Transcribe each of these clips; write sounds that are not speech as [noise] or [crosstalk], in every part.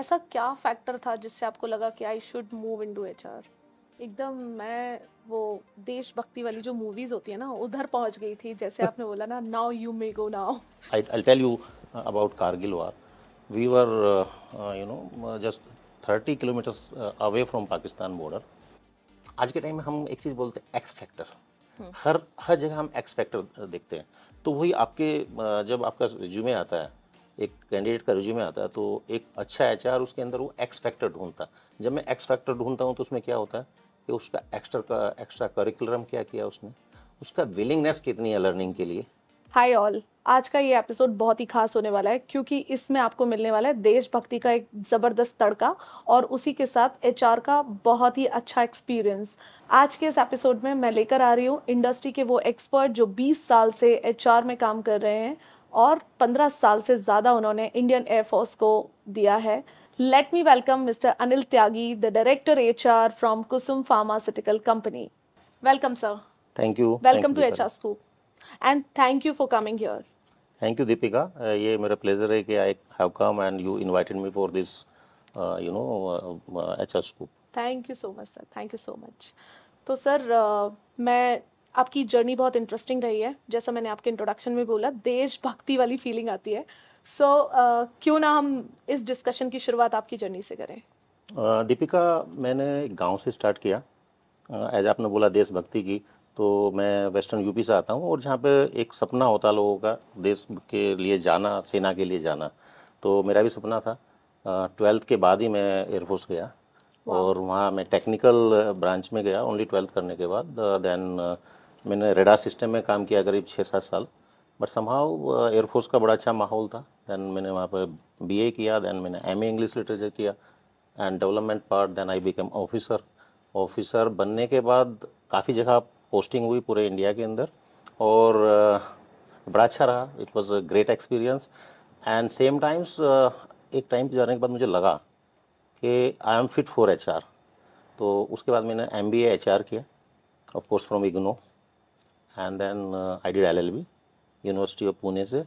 ऐसा क्या फैक्टर था जिससे आपको लगा कि I should move into H एकदम मैं वो देशभक्ति वाली जो मूवीज होती है ना उधर पहुंच गई थी जैसे आपने बोला ना now you may go now I I tell you about Kargil war we were you know just thirty kilometre away from Pakistan border आज के टाइम में हम एक चीज़ बोलते हैं एक्स हम्म। फैक्टर हर हर जगह हम एक्स फैक्टर uh, देखते हैं तो वही आपके uh, जब आपका रिज्यूमे आता है एक कैंडिडेट का रिज्यूमे आता है तो एक अच्छा एच उसके अंदर वो एक्स फैक्टर ढूंढता जब मैं एक्स फैक्टर ढूंढता हूँ तो उसमें क्या होता है कि उसका एक्स्ट्रा का एक्स्ट्रा करिकुलरम क्या किया उसने उसका विलिंगनेस कितनी है लर्निंग के लिए हाय ऑल आज का ये एपिसोड बहुत ही खास होने वाला है क्योंकि इसमें आपको मिलने वाला है देशभक्ति का एक ज़बरदस्त तड़का और उसी के साथ एचआर का बहुत ही अच्छा एक्सपीरियंस आज के इस एपिसोड में मैं लेकर आ रही हूँ इंडस्ट्री के वो एक्सपर्ट जो 20 साल से एचआर में काम कर रहे हैं और 15 साल से ज़्यादा उन्होंने इंडियन एयरफोर्स को दिया है let me welcome mister Anil Tyagi the director H R from Kusum pharmaceutical company welcome sir thank you welcome to H R scoop and thank you for coming your thank you Deepika ये मेरा प्लेजर है कि I have come and you invited me for this you know H R scoop thank you so much sir thank you so much तो sir uh, मैं आपकी journey बहुत interesting रही है जैसा मैंने आपके इंट्रोडक्शन में बोला देशभक्ति वाली फीलिंग आती है सो so, uh, क्यों ना हम इस डिस्कशन की शुरुआत आपकी जर्नी से करें uh, दीपिका मैंने गांव से स्टार्ट किया एज uh, आपने बोला देशभक्ति की तो मैं वेस्टर्न यूपी से आता हूँ और जहाँ पे एक सपना होता लोगों का देश के लिए जाना सेना के लिए जाना तो मेरा भी सपना था ट्वेल्थ uh, के बाद ही मैं एयरफोर्स गया और वहाँ मैं टेक्निकल ब्रांच में गया ओनली ट्वेल्थ करने के बाद देन मैंने रेडा सिस्टम में काम किया करीब छः सात साल बट समहाउ एयरफोर्स का बड़ा अच्छा माहौल था दैन मैंने वहाँ पर बीए किया दैन मैंने एमए इंग्लिश लिटरेचर किया and development part then I become officer officer बनने के बाद काफ़ी जगह पोस्टिंग हुई पूरे इंडिया के अंदर और uh, बड़ा अच्छा रहा it was a great experience and same times एक टाइम पर जाने के बाद मुझे लगा कि I am fit for H तो उसके बाद मैंने एम बी एच आर किया of course from IGNOU and then I did L university of Pune से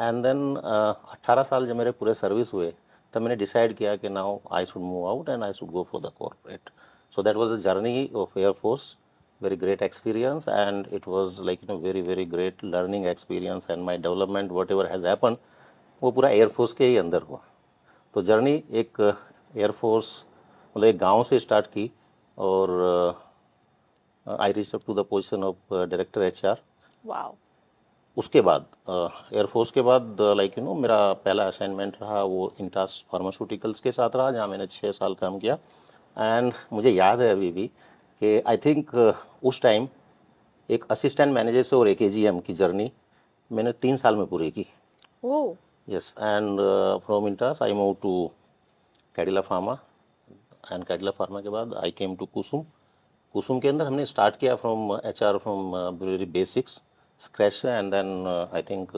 एंड देन अट्ठारह साल जब मेरे पूरे सर्विस हुए तब मैंने डिसाइड किया कि now I should move out and I should go for the corporate so that was a journey of air force very great experience and it was like you know very very great learning experience and my development whatever has happen वो पूरा air force के ही अंदर हुआ तो journey एक air force uh, मतलब एक गाँव से स्टार्ट की और uh, I reach up to the position of director H R उसके बाद एयरफोर्स uh, के बाद लाइक यू नो मेरा पहला असाइनमेंट रहा वो इंटास फार्मास्यूटिकल्स के साथ रहा जहाँ मैंने छः साल काम किया एंड मुझे याद है अभी भी कि आई थिंक uh, उस टाइम एक असिस्टेंट मैनेजर से और एक ए की जर्नी मैंने तीन साल में पूरी की yes and from Intas I move to Cadila pharma and Cadila pharma के बाद आई केम टू कुसुम कुसुम के अंदर हमने स्टार्ट किया from H R from very basics scratch and then I think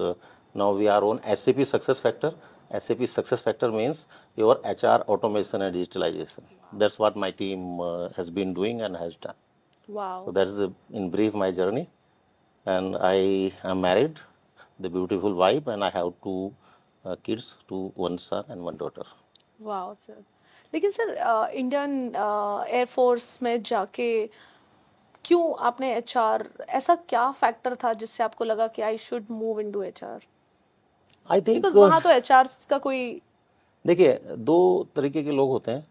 now we are on S A P success factor S A P success factor means your H R automation and digitalisation that's what my team has been doing and has done so that is in brief my journey and I am married the beautiful wife and I have two kids two one son and one daughter daughter. Wow, sir. लेकिन sir Indian air force में जाके क्यों आपने H ऐसा क्या factor था जिससे आपको लगा कि I should move in H R I think वहाँ तो एच का कोई देखिए दो तरीके के लोग होते हैं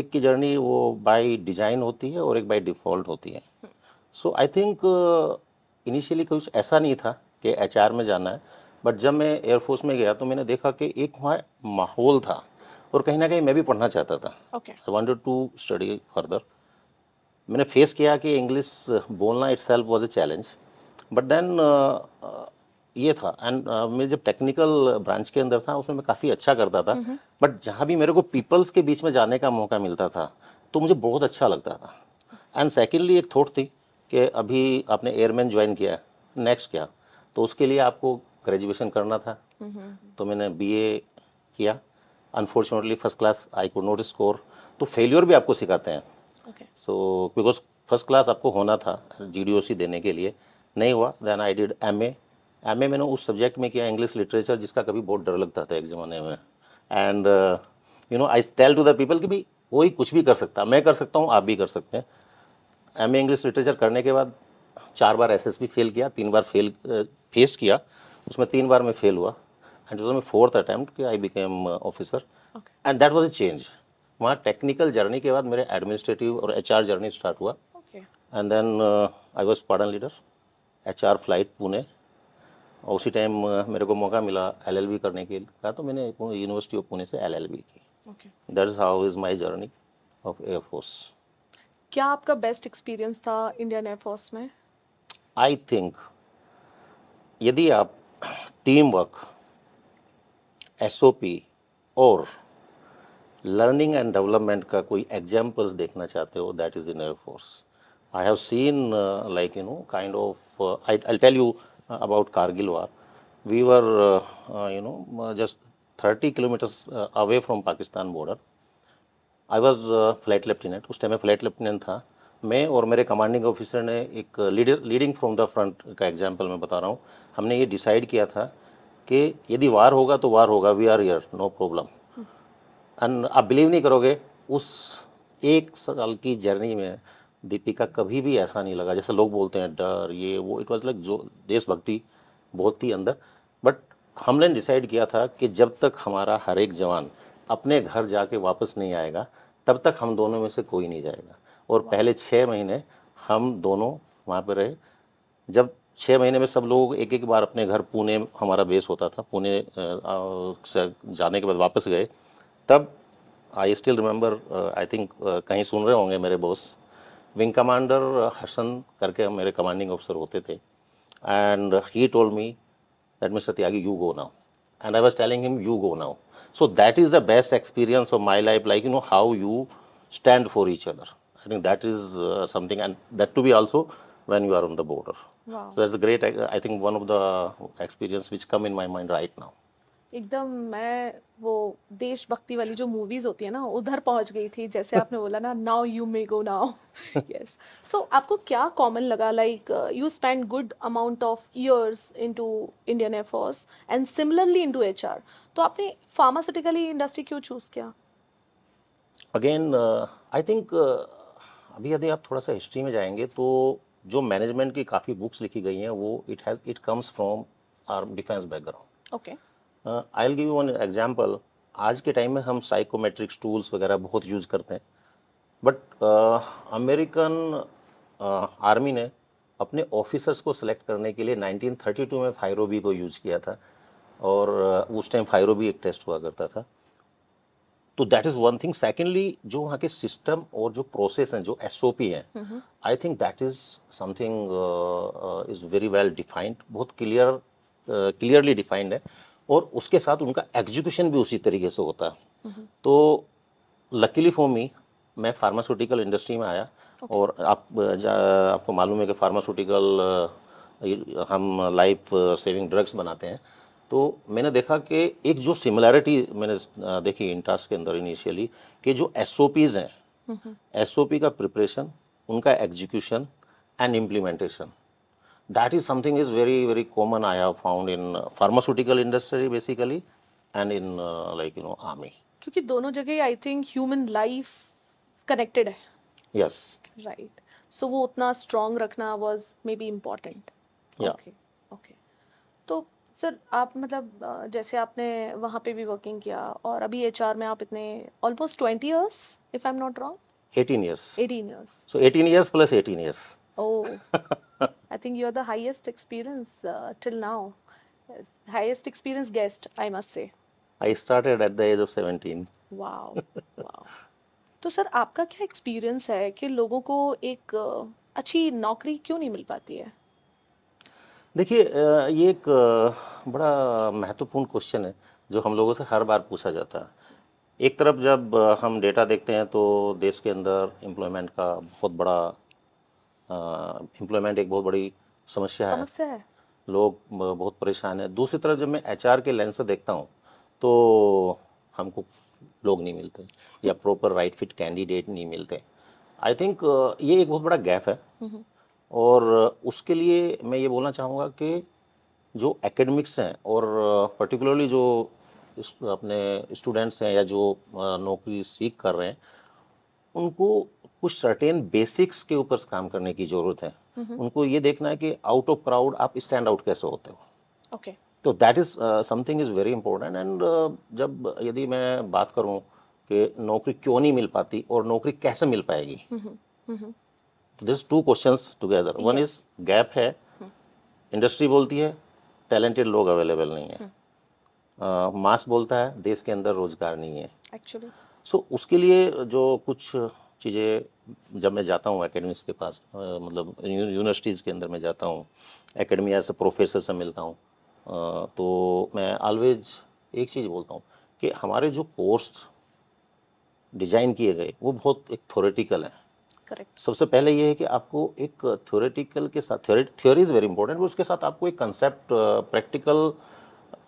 एक की जर्नी वो बाय डिजाइन होती है और एक बाय डिफॉल्ट होती है सो आई थिंक इनिशियली कुछ ऐसा नहीं था कि एच में जाना है बट जब मैं एयरफोर्स में गया तो मैंने देखा कि एक वहाँ माहौल था और कहीं ना कहीं मैं भी पढ़ना चाहता था I wanted to study further मैंने फेस किया कि इंग्लिश बोलना itself was a challenge but then ये था एंड uh, मैं जब टेक्निकल ब्रांच के अंदर था उसमें मैं काफ़ी अच्छा करता था बट mm-hmm. जहाँ भी मेरे को पीपल्स के बीच में जाने का मौका मिलता था तो मुझे बहुत अच्छा लगता था एंड सेकेंडली एक थॉट थी कि अभी आपने एयरमैन ज्वाइन किया नेक्स्ट क्या तो उसके लिए आपको ग्रेजुएशन करना था mm-hmm. तो मैंने बीए किया unfortunately first class I could not score तो फेलियर भी आपको सिखाते हैं सो बिकॉज फर्स्ट क्लास आपको होना था जी देने के लिए नहीं हुआ then I did M A M A मैंने उस सब्जेक्ट में किया इंग्लिश लिटरेचर जिसका कभी बहुत डर लगता था एक ज़माने में and you know I tell to the people कि भाई कोई कुछ भी कर सकता मैं कर सकता हूँ आप भी कर सकते हैं एम ए इंग्लिश लिटरेचर करने के बाद चार बार एस एस बी फेल किया तीन बार फेल फेस्ट uh, किया उसमें तीन बार मैं फेल हुआ and it was my fourth attempt कि I became uh, officer okay. and that was a change वहाँ टेक्निकल जर्नी के बाद मेरे एडमिनिस्ट्रेटिव और एच जर्नी स्टार्ट हुआ and then I was squadron leader H flight Pune और उसी टाइम uh, मेरे को मौका मिला बी करने के लिए तो मैंने यूनिवर्सिटी ऑफ पुणे से एलएलबी की that is how is my journey of air force क्या आपका बेस्ट एक्सपीरियंस था इंडियन एयरफोर्स में आई थिंक यदि आप टीम वर्क पी और लर्निंग एंड डेवलपमेंट का कोई एग्जाम्पल्स देखना चाहते हो that is in air force I have seen like you know kind of I I tell you about Kargil war we were you know just thirty kilometres away from Pakistan border I was flight lieutenant उस time में flight lieutenant था मैं और मेरे commanding officer ने एक leader leading from the front का example मैं बता रहा हूँ हमने ये डिसाइड किया था कि यदि वार होगा तो वार होगा वी आर यर नो प्रॉब्लम एंड आप बिलीव नहीं करोगे उस एक साल की जर्नी में दीपिका कभी भी ऐसा नहीं लगा जैसे लोग बोलते हैं डर ये वो इट वॉज़ लाइक जो देशभक्ति बहुत थी अंदर बट हमने डिसाइड किया था कि जब तक हमारा हर एक जवान अपने घर जाके वापस नहीं आएगा तब तक हम दोनों में से कोई नहीं जाएगा और पहले छः महीने हम दोनों वहाँ पर रहे जब छः महीने में सब लोग एक एक बार अपने घर पुणे हमारा बेस होता था पुणे जाने के बाद वापस गए तब I still remember I think कहीं सुन रहे होंगे मेरे बॉस विंग कमांडर हसन करके मेरे कमांडिंग ऑफिसर होते थे and he told me that mister Tyagi you go now and I was telling him you go now so that is the best experience of my life like you know how you stand for each other I think that is something and that to be also when you are on the border. Wow. So that's a great, I think, one of the experience which come in my mind right now. एकदम मैं वो देशभक्ति वाली जो movies होती है ना उधर पहुंच गई थी जैसे आपने बोला ना now you may go now yes so आपको क्या कॉमन लगा like you spend good amount of years into Indian air force and similarly into HR तो आपने फार्मास्यूटिकली इंडस्ट्री क्यों चूज किया अगेन आई थिंक अभी यदि आप थोड़ा सा हिस्ट्री में जाएंगे तो जो मैनेजमेंट की काफ़ी बुक्स लिखी गई हैं वो it has it comes from our defence background okay I will give you one example आज के टाइम में हम साइकोमेट्रिक्स टूल्स वगैरह बहुत यूज़ करते हैं बट अमेरिकन आर्मी ने अपने ऑफिसर्स को सिलेक्ट करने के लिए 1932 में फायरोबी को यूज़ किया था और uh, उस टाइम फायरोबी एक टेस्ट हुआ करता था तो that is one thing secondly जो वहाँ के सिस्टम और जो प्रोसेस हैं जो एस ओ पी हैं I think that is something is very well defined बहुत क्लियर क्लियरली डिफाइंड है और उसके साथ उनका एग्जीक्यूशन भी उसी तरीके से होता है uh -huh. तो लकीली फॉर मी मैं फार्मास्यूटिकल इंडस्ट्री में आया okay. और आप uh, आपको मालूम है कि फार्मास्यूटिकल uh, हम लाइफ सेविंग ड्रग्स बनाते हैं तो मैंने देखा कि एक जो सिमिलैरिटी मैंने देखी इंटास के अंदर इनिशियली कि जो एस हैं एस का प्रिपरेशन उनका execution and implementation that is something is very very common I have found in pharmaceutical industry basically and in like you know army क्योंकि दोनों जगह I think human life connected है yes right so वो उतना strong रखना was maybe important okay sir आप मतलब जैसे आपने वहाँ पे भी वर्किंग किया और अभी एचआर में आप इतने almost twenty years if I am not wrong eighteen years eighteen years so eighteen years plus eighteen years oh I think you are the highest experience till now now experience guest I must say must say i started at the age of 17 wow [laughs] wow तो sir आपका क्या experience है कि लोगों को एक अच्छी नौकरी क्यों नहीं मिल पाती है देखिए ये एक बड़ा महत्वपूर्ण क्वेश्चन है जो हम लोगों से हर बार पूछा जाता है एक तरफ जब हम डेटा देखते हैं तो देश के अंदर एम्प्लॉयमेंट का बहुत बड़ा एम्प्लॉयमेंट एक बहुत बड़ी समस्या है समस्या है लोग बहुत परेशान हैं दूसरी तरफ जब मैं एचआर के लेंस से देखता हूँ तो हमको लोग नहीं मिलते या प्रॉपर राइट फिट कैंडिडेट नहीं मिलते आई थिंक ये एक बहुत बड़ा गैप है हम्म, हम्म। और उसके लिए मैं ये बोलना चाहूँगा कि जो एकेडमिक्स हैं और पर्टिकुलरली जो अपने स्टूडेंट्स हैं या जो नौकरी सीख कर रहे हैं उनको कुछ सर्टेन बेसिक्स के ऊपर काम करने की ज़रूरत है उनको ये देखना है कि आउट ऑफ क्राउड आप स्टैंड आउट कैसे होते हो ओके तो that is something is very important and जब यदि मैं बात करूँ कि नौकरी क्यों नहीं मिल पाती और नौकरी कैसे मिल पाएगी this two question together one is gap है इंडस्ट्री बोलती है टैलेंटेड लोग अवेलेबल नहीं है मास uh, बोलता है देश के अंदर रोजगार नहीं है एक्चुअली सो so, उसके लिए जो कुछ चीज़ें जब मैं जाता हूँ एकेडमिक्स के पास uh, मतलब यूनिवर्सिटीज़ के अंदर मैं जाता हूँ एकेडमी से प्रोफेसर से मिलता हूँ uh, तो मैं ऑलवेज एक चीज़ बोलता हूँ कि हमारे जो कोर्स डिज़ाइन किए गए वो बहुत एक थोरेटिकल हैं करेक्ट सबसे पहले ये है कि आपको एक थ्योरेटिकल के साथ थ्योरी इज वेरी इंपॉर्टेंट उसके साथ आपको एक concept practical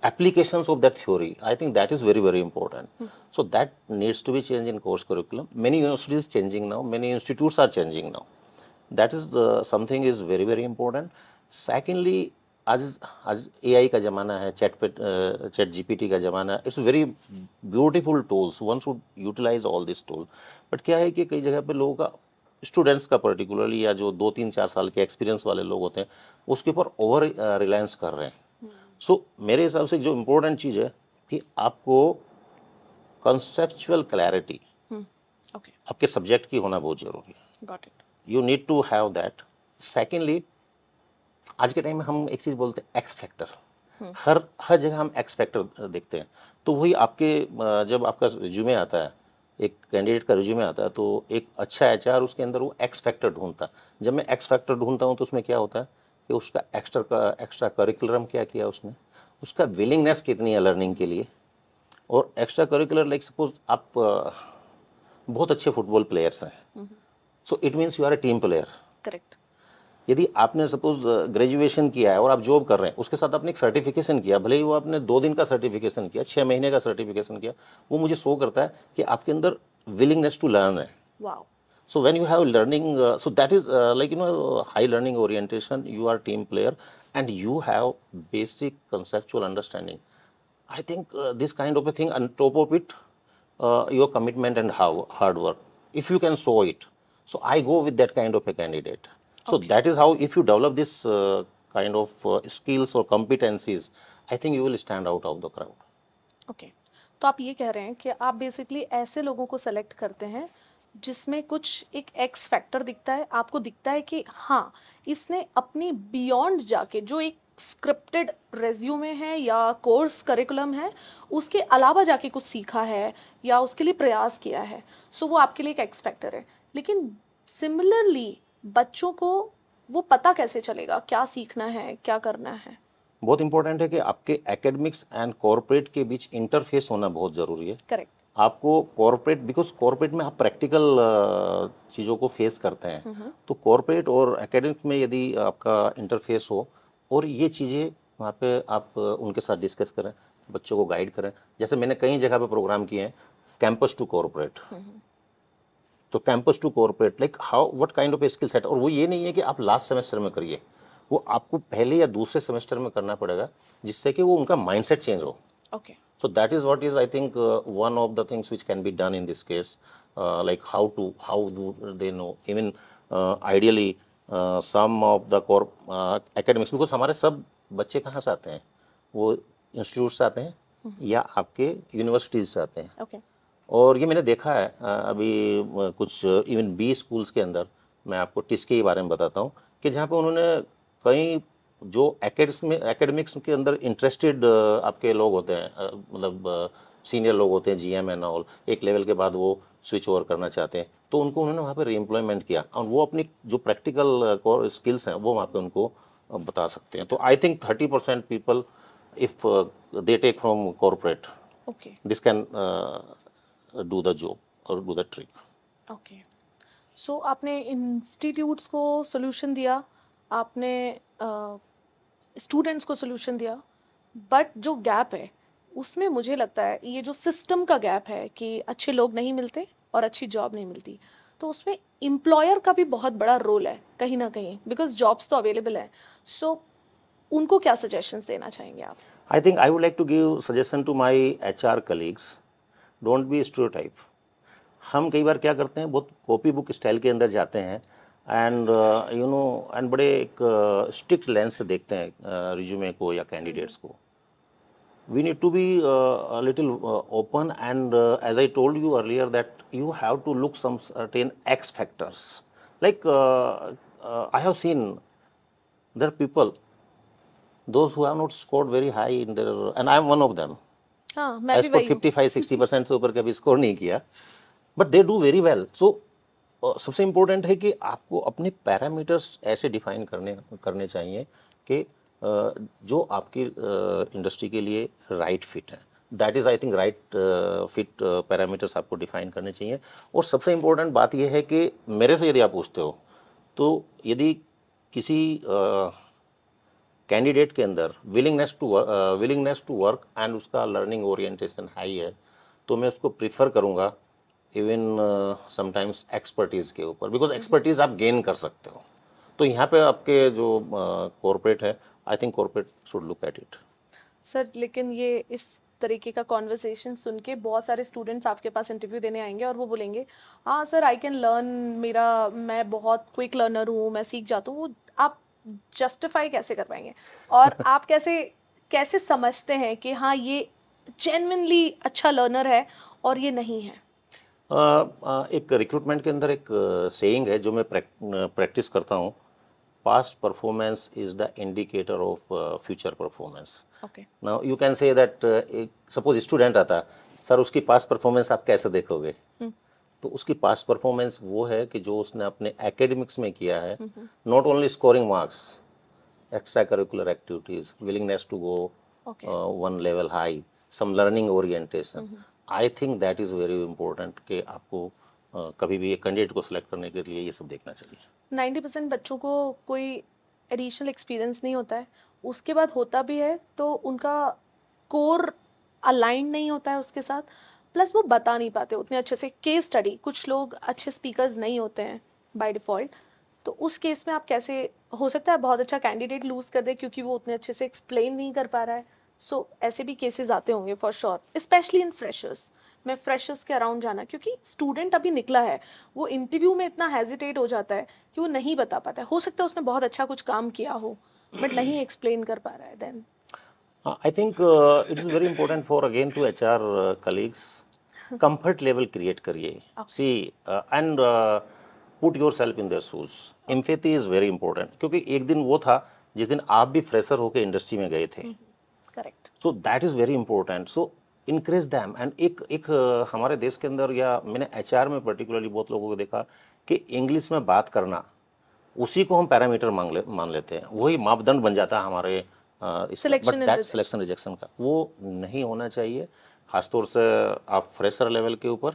application of that theory I think that is very very important so that needs to be change in course curriculum many university is changing now many institutes are changing now that is something is very very important secondly आज आज ए आई का जमाना है chat पे chat G P T का जमाना है it's very beautiful tools one should utilize all this tool but क्या है कि कई जगह पर लोगों का स्टूडेंट्स का पर्टिकुलरली या जो दो तीन चार साल के एक्सपीरियंस वाले लोग होते हैं उसके ऊपर ओवर रिलायंस uh, कर रहे हैं सो hmm. so, मेरे हिसाब से जो इम्पोर्टेंट चीज़ है कि आपको कंसेप्चुअल क्लैरिटी hmm. okay. आपके सब्जेक्ट की होना बहुत ज़रूरी है you need to have that secondly आज के टाइम में हम एक चीज़ बोलते हैं एक्स फैक्टर hmm. हर हर जगह हम एक्स फैक्टर देखते हैं तो वही आपके uh, जब आपका रिज्यूमे आता है एक कैंडिडेट का रिज्यूमे आता है तो एक अच्छा एच उसके अंदर वो एक्स फैक्टर ढूंढता जब मैं एक्स फैक्टर ढूंढता हूँ तो उसमें क्या होता है कि उसका एक्स्ट्रा का एक्स्ट्रा करिकुलम क्या किया उसने उसका विलिंगनेस कितनी है लर्निंग के लिए और एक्स्ट्रा करिकुलर लाइक सपोज आप बहुत अच्छे फुटबॉल प्लेयर्स हैं so it means you are a team player correct यदि आपने सपोज ग्रेजुएशन किया है और आप जॉब कर रहे हैं उसके साथ आपने एक सर्टिफिकेशन किया भले ही वो आपने दो दिन का सर्टिफिकेशन किया छः महीने का सर्टिफिकेशन किया वो मुझे शो करता है कि आपके अंदर विलिंगनेस टू लर्न है so when you have learning so that is like you know high learning orientation you are team player and you have basic conceptual understanding I think this kind of a thing top of it your commitment and hard work if you can show it so I go with that kind of a candidate So okay. that is how if you develop this uh, kind of uh, skills or competencies, I think you will stand out of the crowd. Okay. तो आप ये कह रहे हैं कि आप basically ऐसे लोगों को सेलेक्ट करते हैं जिसमें कुछ एक एक्स फैक्टर दिखता है आपको दिखता है कि हाँ इसने अपनी बियॉन्ड जाके जो एक स्क्रिप्टेड रेज्यूमे है या कोर्स करिकुलम है उसके अलावा जाके कुछ सीखा है या उसके लिए प्रयास किया है सो so, वो आपके लिए एक एक्स फैक्टर है लेकिन सिमिलरली बच्चों को वो पता कैसे चलेगा क्या सीखना है क्या करना है बहुत इंपॉर्टेंट है कि आपके एकेडमिक्स एंड कॉरपोरेट के बीच इंटरफेस होना बहुत ज़रूरी है करेक्ट आपको कॉरपोरेट बिकॉज कॉरपोरेट में आप प्रैक्टिकल चीज़ों को फेस करते हैं तो कॉरपोरेट और एकेडमिक में यदि आपका इंटरफेस हो और ये चीज़ें वहाँ पे आप उनके साथ डिस्कस करें बच्चों को गाइड करें जैसे मैंने कई जगह पे प्रोग्राम किए हैं कैंपस टू कॉरपोरेट तो campus to corporate like how what kind of a skill set और वो ये नहीं है कि आप लास्ट सेमेस्टर में करिए वो आपको पहले या दूसरे सेमेस्टर में करना पड़ेगा जिससे कि वो उनका माइंडसेट चेंज हो okay so that is what is I think one of the things which can be done in this case like how to how do they know even ideally some of the core academics because हमारे सब बच्चे कहाँ से आते हैं वो institute से आते हैं हम्म। या आपके यूनिवर्सिटीज से आते हैं okay. और ये मैंने देखा है अभी कुछ इवन बी स्कूल्स के अंदर मैं आपको टिस्के के बारे में बताता हूँ कि जहाँ पर उन्होंने कई जो एकेडमिक्स के अंदर इंटरेस्टेड आपके लोग होते हैं मतलब सीनियर लोग होते हैं जीएम एंड ऑल एक लेवल के बाद वो स्विच ओवर करना चाहते हैं तो उनको उन्होंने वहाँ पर रीएम्प्लॉयमेंट किया और वो अपनी जो प्रैक्टिकल स्किल्स हैं वो वहाँ पे उनको बता सकते हैं तो I think thirty percent people if they take from corporate this can do the job और do the trick okay so आपने इंस्टीट्यूट्स को सोल्यूशन दिया, आपने uh, को सोल्यूशन दिया, बट जो गैप है उसमें मुझे लगता है ये जो सिस्टम का गैप है कि अच्छे लोग नहीं मिलते और अच्छी जॉब नहीं मिलती तो उसमें एम्प्लॉयर का भी बहुत बड़ा रोल है कहीं ना कहीं बिकॉज जॉब्स तो अवेलेबल हैं सो उनको क्या सजेशंस देना चाहेंगे आप I think I would like to give suggestion to H R colleagues don't be studio type हम कई बार क्या करते हैं बहुत कॉपी बुक स्टाइल के अंदर जाते हैं एंड यू नो एंड बड़े एक स्ट्रिक्ट uh, लेंस से देखते हैं रिज्यूमे uh, को या कैंडिडेट्स को we need to be little open and as I told you earlier that you have to look some समेन X factors like I have seen other people those who have not scored very high in their and I am one of them हाँ, ऊपर कभी स्कोर नहीं किया but they do very well so सबसे important है कि आपको अपने पैरामीटर्स ऐसे डिफाइन करने करने चाहिए कि जो आपकी इंडस्ट्री के लिए राइट फिट है that is I think right fit parameters आपको डिफाइन करने चाहिए और सबसे इम्पोर्टेंट बात यह है कि मेरे से यदि आप पूछते हो तो यदि किसी uh, कैंडिडेट के अंदर willingness to willingness to work and उसका लर्निंग ओरिएंटेशन हाई है तो मैं उसको प्रीफर करूँगा इवन समटाइम्स एक्सपर्टीज़ के ऊपर बिकॉज एक्सपर्टीज़ हम्म। आप गेन कर सकते हो तो यहाँ पे आपके जो कॉरपोरेट uh, है I think corporate should look at it sir लेकिन ये इस तरीके का कॉन्वर्सेशन सुन के बहुत सारे स्टूडेंट्स आपके पास इंटरव्यू देने आएंगे और वो बोलेंगे हाँ सर आई कैन लर्न मेरा मैं बहुत क्विक लर्नर हूँ मैं सीख जाता हूँ वो आप जस्टिफाई कैसे कर पाएंगे और [laughs] आप कैसे कैसे समझते हैं कि हाँ ये जेनविनली अच्छा लर्नर है और ये नहीं है आ, आ, एक रिक्रूटमेंट के अंदर एक सेइंग है जो मैं प्रैक्टिस करता हूँ past performance is the indicator of future performance ना you can say that suppose student आता सर उसकी पास्ट परफॉर्मेंस आप कैसे देखोगे हम्म। तो उसकी पास परफॉर्मेंस वो है कि जो उसने अपने एकेडमिक्स में किया है not only scoring marks extra curricular activities willingness to go one level high some learning orientation I think that is very important कि आपको uh, कभी भी एक कैंडिडेट को सिलेक्ट करने के लिए ये सब देखना चाहिए नाइन्टी परसेंट बच्चों को कोई एडिशनल एक्सपीरियंस नहीं होता है उसके बाद होता भी है तो उनका कोर अलाइन नहीं होता है उसके साथ प्लस वो बता नहीं पाते उतने अच्छे से केस स्टडी कुछ लोग अच्छे स्पीकर्स नहीं होते हैं बाय डिफ़ॉल्ट तो उस केस में आप कैसे हो सकता है बहुत अच्छा कैंडिडेट लूज़ कर दे क्योंकि वो उतने अच्छे से एक्सप्लेन नहीं कर पा रहा है सो so, ऐसे भी केसेस आते होंगे for sure specially in freshers मैं फ्रेशर्स के अराउंड जाना क्योंकि स्टूडेंट अभी निकला है वो इंटरव्यू में इतना हेजिटेट हो जाता है कि वो नहीं बता पाता है हो सकता है उसने बहुत अच्छा कुछ काम किया हो बट नहीं एक्सप्लेन कर पा रहा है then I think it is very important for again to H R colleagues comfort level create करिए see and put yourself in shoes empathy is very important क्योंकि एक दिन वो था जिस दिन आप भी फ्रेशर होकर इंडस्ट्री में गए थे so that is very important so encourage them and एक एक uh, हमारे देश के अंदर या मैंने एच आर में पर्टिकुलरली बहुत लोगों को देखा कि इंग्लिश में बात करना उसी को हम पैरामीटर मांग ले मान लेते हैं वही मापदंड बन जाता है हमारे uh, सिलेक्शन रिजेक्शन का वो नहीं होना चाहिए ख़ासतौर से आप फ्रेशर लेवल के ऊपर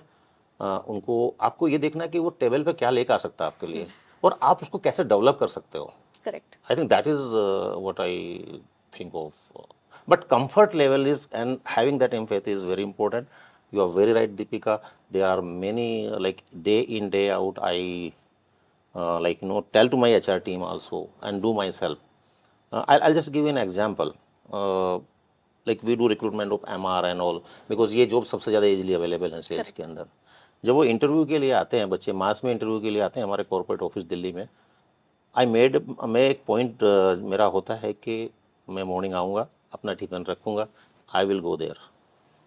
उनको आपको ये देखना है कि वो टेबल पे क्या लेकर आ सकता है आपके लिए हम्म। और आप उसको कैसे डेवलप कर सकते हो correct I think that is what I think of but comfort level is and having that empathy is very important you are very right Deepika they are many like day in day out I like no tell to my H R team also and do myself I I just give an example like we do recruitment of M R and all because ये job सबसे ज़्यादा easily available है sales के अंदर जब वो interview के लिए आते हैं बच्चे मार्च में इंटरव्यू के लिए आते हैं हमारे कॉरपोरेट ऑफिस दिल्ली में आई मेड मैं एक पॉइंट uh, मेरा होता है कि मैं मॉर्निंग आऊँगा अपना टिफिन रखूँगा I will go there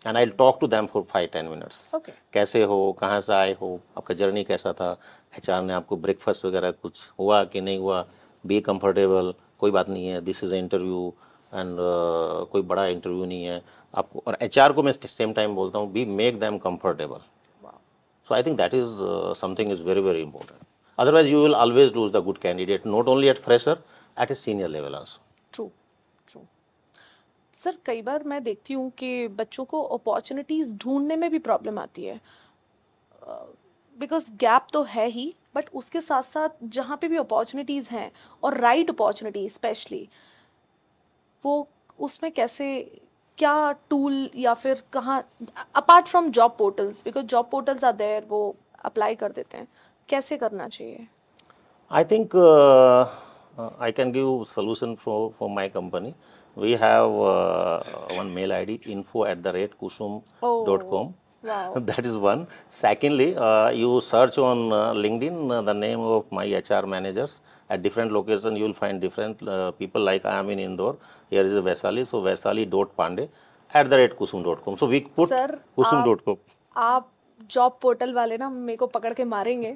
and I talk to them for five ten minutes कैसे हो कहाँ से आए हो आपका जर्नी कैसा था एच ने आपको ब्रेकफास्ट वगैरह कुछ हुआ कि नहीं हुआ बी कम्फर्टेबल कोई बात नहीं है this is a interview and uh, कोई बड़ा इंटरव्यू नहीं है आपको और एच को मैं सेम टाइम बोलता हूँ be make them comfortable so I think that is something is very very important otherwise you will always lose the good candidate not only at fresher at a senior level also true true sir कई बार मैं देखती हूँ कि बच्चों को opportunities ढूंढने में भी प्रॉब्लम आती है बिकॉज uh, गैप तो है ही बट उसके साथ साथ जहाँ पे भी अपॉर्चुनिटीज़ हैं और राइट अपॉर्चुनिटी स्पेशली वो उसमें कैसे क्या टूल या फिर कहाँ apart from job portals because job portals are there वो अप्लाई कर देते हैं कैसे करना चाहिए I think I can give solution for for my company we have one mail I D info at the rate Kusum dot com Wow. that is one. Secondly, uh, you search on uh, LinkedIn uh, the name of my HR managers. At different locations, you will find different uh, people like I am in Indore. Here is Vaisali. So, dot vaisali.pandey at the rate kusum.com. So, we put kusum.com. आप job portal वाले ना मेरे को पकड़ के मारेंगे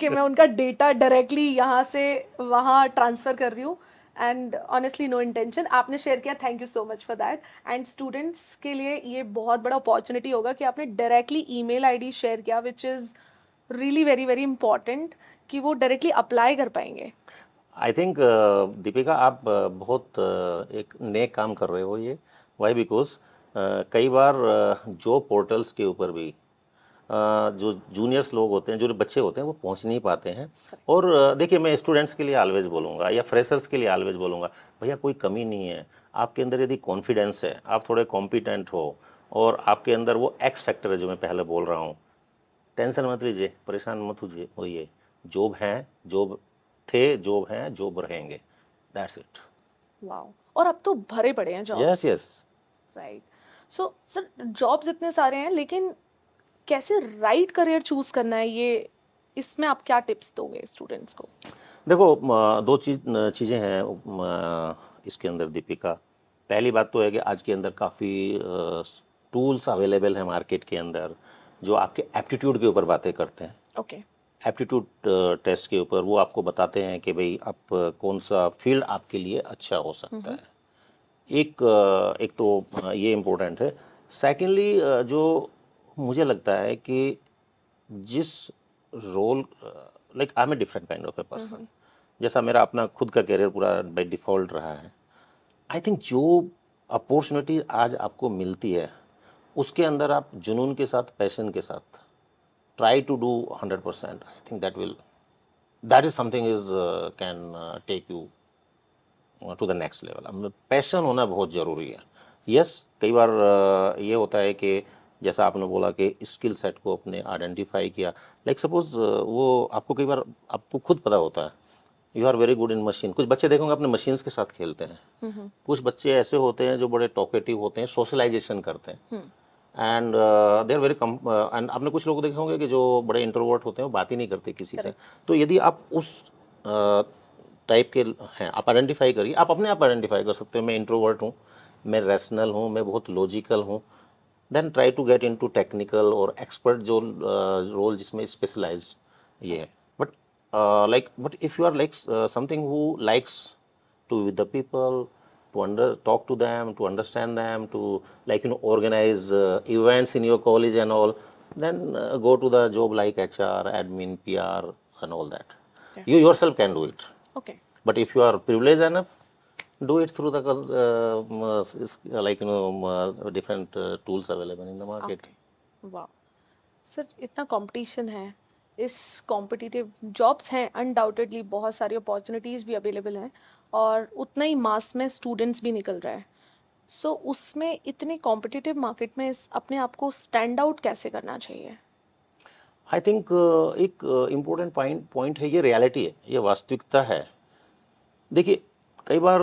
कि मैं उनका डेटा डायरेक्टली यहाँ से वहाँ ट्रांसफ़र कर रही हूँ एंड ऑनेस्टली नो इंटेंशन आपने शेयर किया thank you so much for that and students के लिए ये बहुत बड़ा अपॉर्चुनिटी होगा कि आपने डायरेक्टली आई डी शेयर किया which is really very very important कि वो डायरेक्टली अप्लाई कर पाएंगे आई थिंक uh, दीपिका आप uh, बहुत uh, एक नए काम कर रहे हो ये वाई बिकॉज uh, कई बार जॉब uh, पोर्टल्स के ऊपर भी जो जूनियर्स लोग होते हैं जो बच्चे होते हैं वो पहुंच नहीं पाते हैं और देखिए मैं स्टूडेंट्स के लिए ऑलवेज बोलूँगा या फ्रेशर्स के लिए ऑलवेज बोलूँगा भैया कोई कमी नहीं है आपके अंदर यदि कॉन्फिडेंस है आप थोड़े कॉम्पिटेंट हो और आपके अंदर वो एक्स फैक्टर है जो मैं पहले बोल रहा हूँ टेंशन मत लीजिए परेशान मत होइए होइए जॉब हैं जॉब थे जॉब हैं जॉब रहेंगे दैट्स इट वाओ और अब तो भरे पड़े हैं jobs yes yes right so sir jobs इतने सारे हैं लेकिन कैसे राइट करियर चूज करना है ये इसमें आप क्या टिप्स दोगे स्टूडेंट्स को देखो दो चीज चीज़ें हैं इसके अंदर दीपिका पहली बात तो है कि आज के अंदर काफ़ी टूल्स अवेलेबल हैं मार्केट के अंदर जो आपके एप्टीट्यूड के ऊपर बातें करते हैं ओके okay. एप्टीट्यूड टेस्ट के ऊपर वो आपको बताते हैं कि भाई आप कौन सा फील्ड आपके लिए अच्छा हो सकता हम्म। है एक एक तो ये इम्पोर्टेंट है सेकेंडली जो मुझे लगता है कि जिस role like I am a different kind of a person जैसा मेरा अपना खुद का करियर पूरा बाई डिफ़ॉल्ट रहा है आई थिंक जो अपॉर्चुनिटी आज आपको मिलती है उसके अंदर आप जुनून के साथ पैशन के साथ try to do hundred percent I think that will that is something is can take you to the next level passion होना बहुत ज़रूरी है यस yes, कई बार uh, ये होता है कि जैसा आपने बोला कि स्किल सेट को अपने आइडेंटिफाई किया लाइक like सपोज वो आपको कई बार आपको खुद पता होता है you are very good in machine कुछ बच्चे देखोगे अपने मशीन्स के साथ खेलते हैं कुछ बच्चे ऐसे होते हैं जो बड़े टॉकेटिव होते हैं सोशलाइजेशन करते हैं and they are very calm and आपने कुछ लोग देखे होंगे कि जो बड़े इंट्रोवर्ट होते हैं वो बात ही नहीं करते किसी Correct. से तो यदि आप उस टाइप uh, के हैं आप आइडेंटिफाई करिए आप अपने आप आइडेंटिफाई कर सकते हो मैं इंट्रोवर्ट हूँ मैं रैशनल हूँ मैं बहुत लॉजिकल हूँ then try to get into technical or expert roles, uh, role जिसमें specialized ये है but uh, like but if you are like uh, something who likes to with the people to under talk to them to understand them to like you know organize events in your college and all then go to the job like HR admin PR and all that you yourself can do it okay but if you are privileged enough do it through the uh, like you know uh, different uh, tools available in the market. Okay. Wow. Sir इतना competition है इस competitive jobs हैं undoubtedly बहुत सारी opportunities भी available हैं और उतना ही मास में स्टूडेंट्स भी निकल रहा है सो so, उसमें इतने कॉम्पिटिटिव मार्केट में अपने आप को स्टैंड आउट कैसे करना चाहिए आई थिंक uh, एक इम्पोर्टेंट पॉइंट पॉइंट है ये रियलिटी है ये वास्तविकता है देखिए कई बार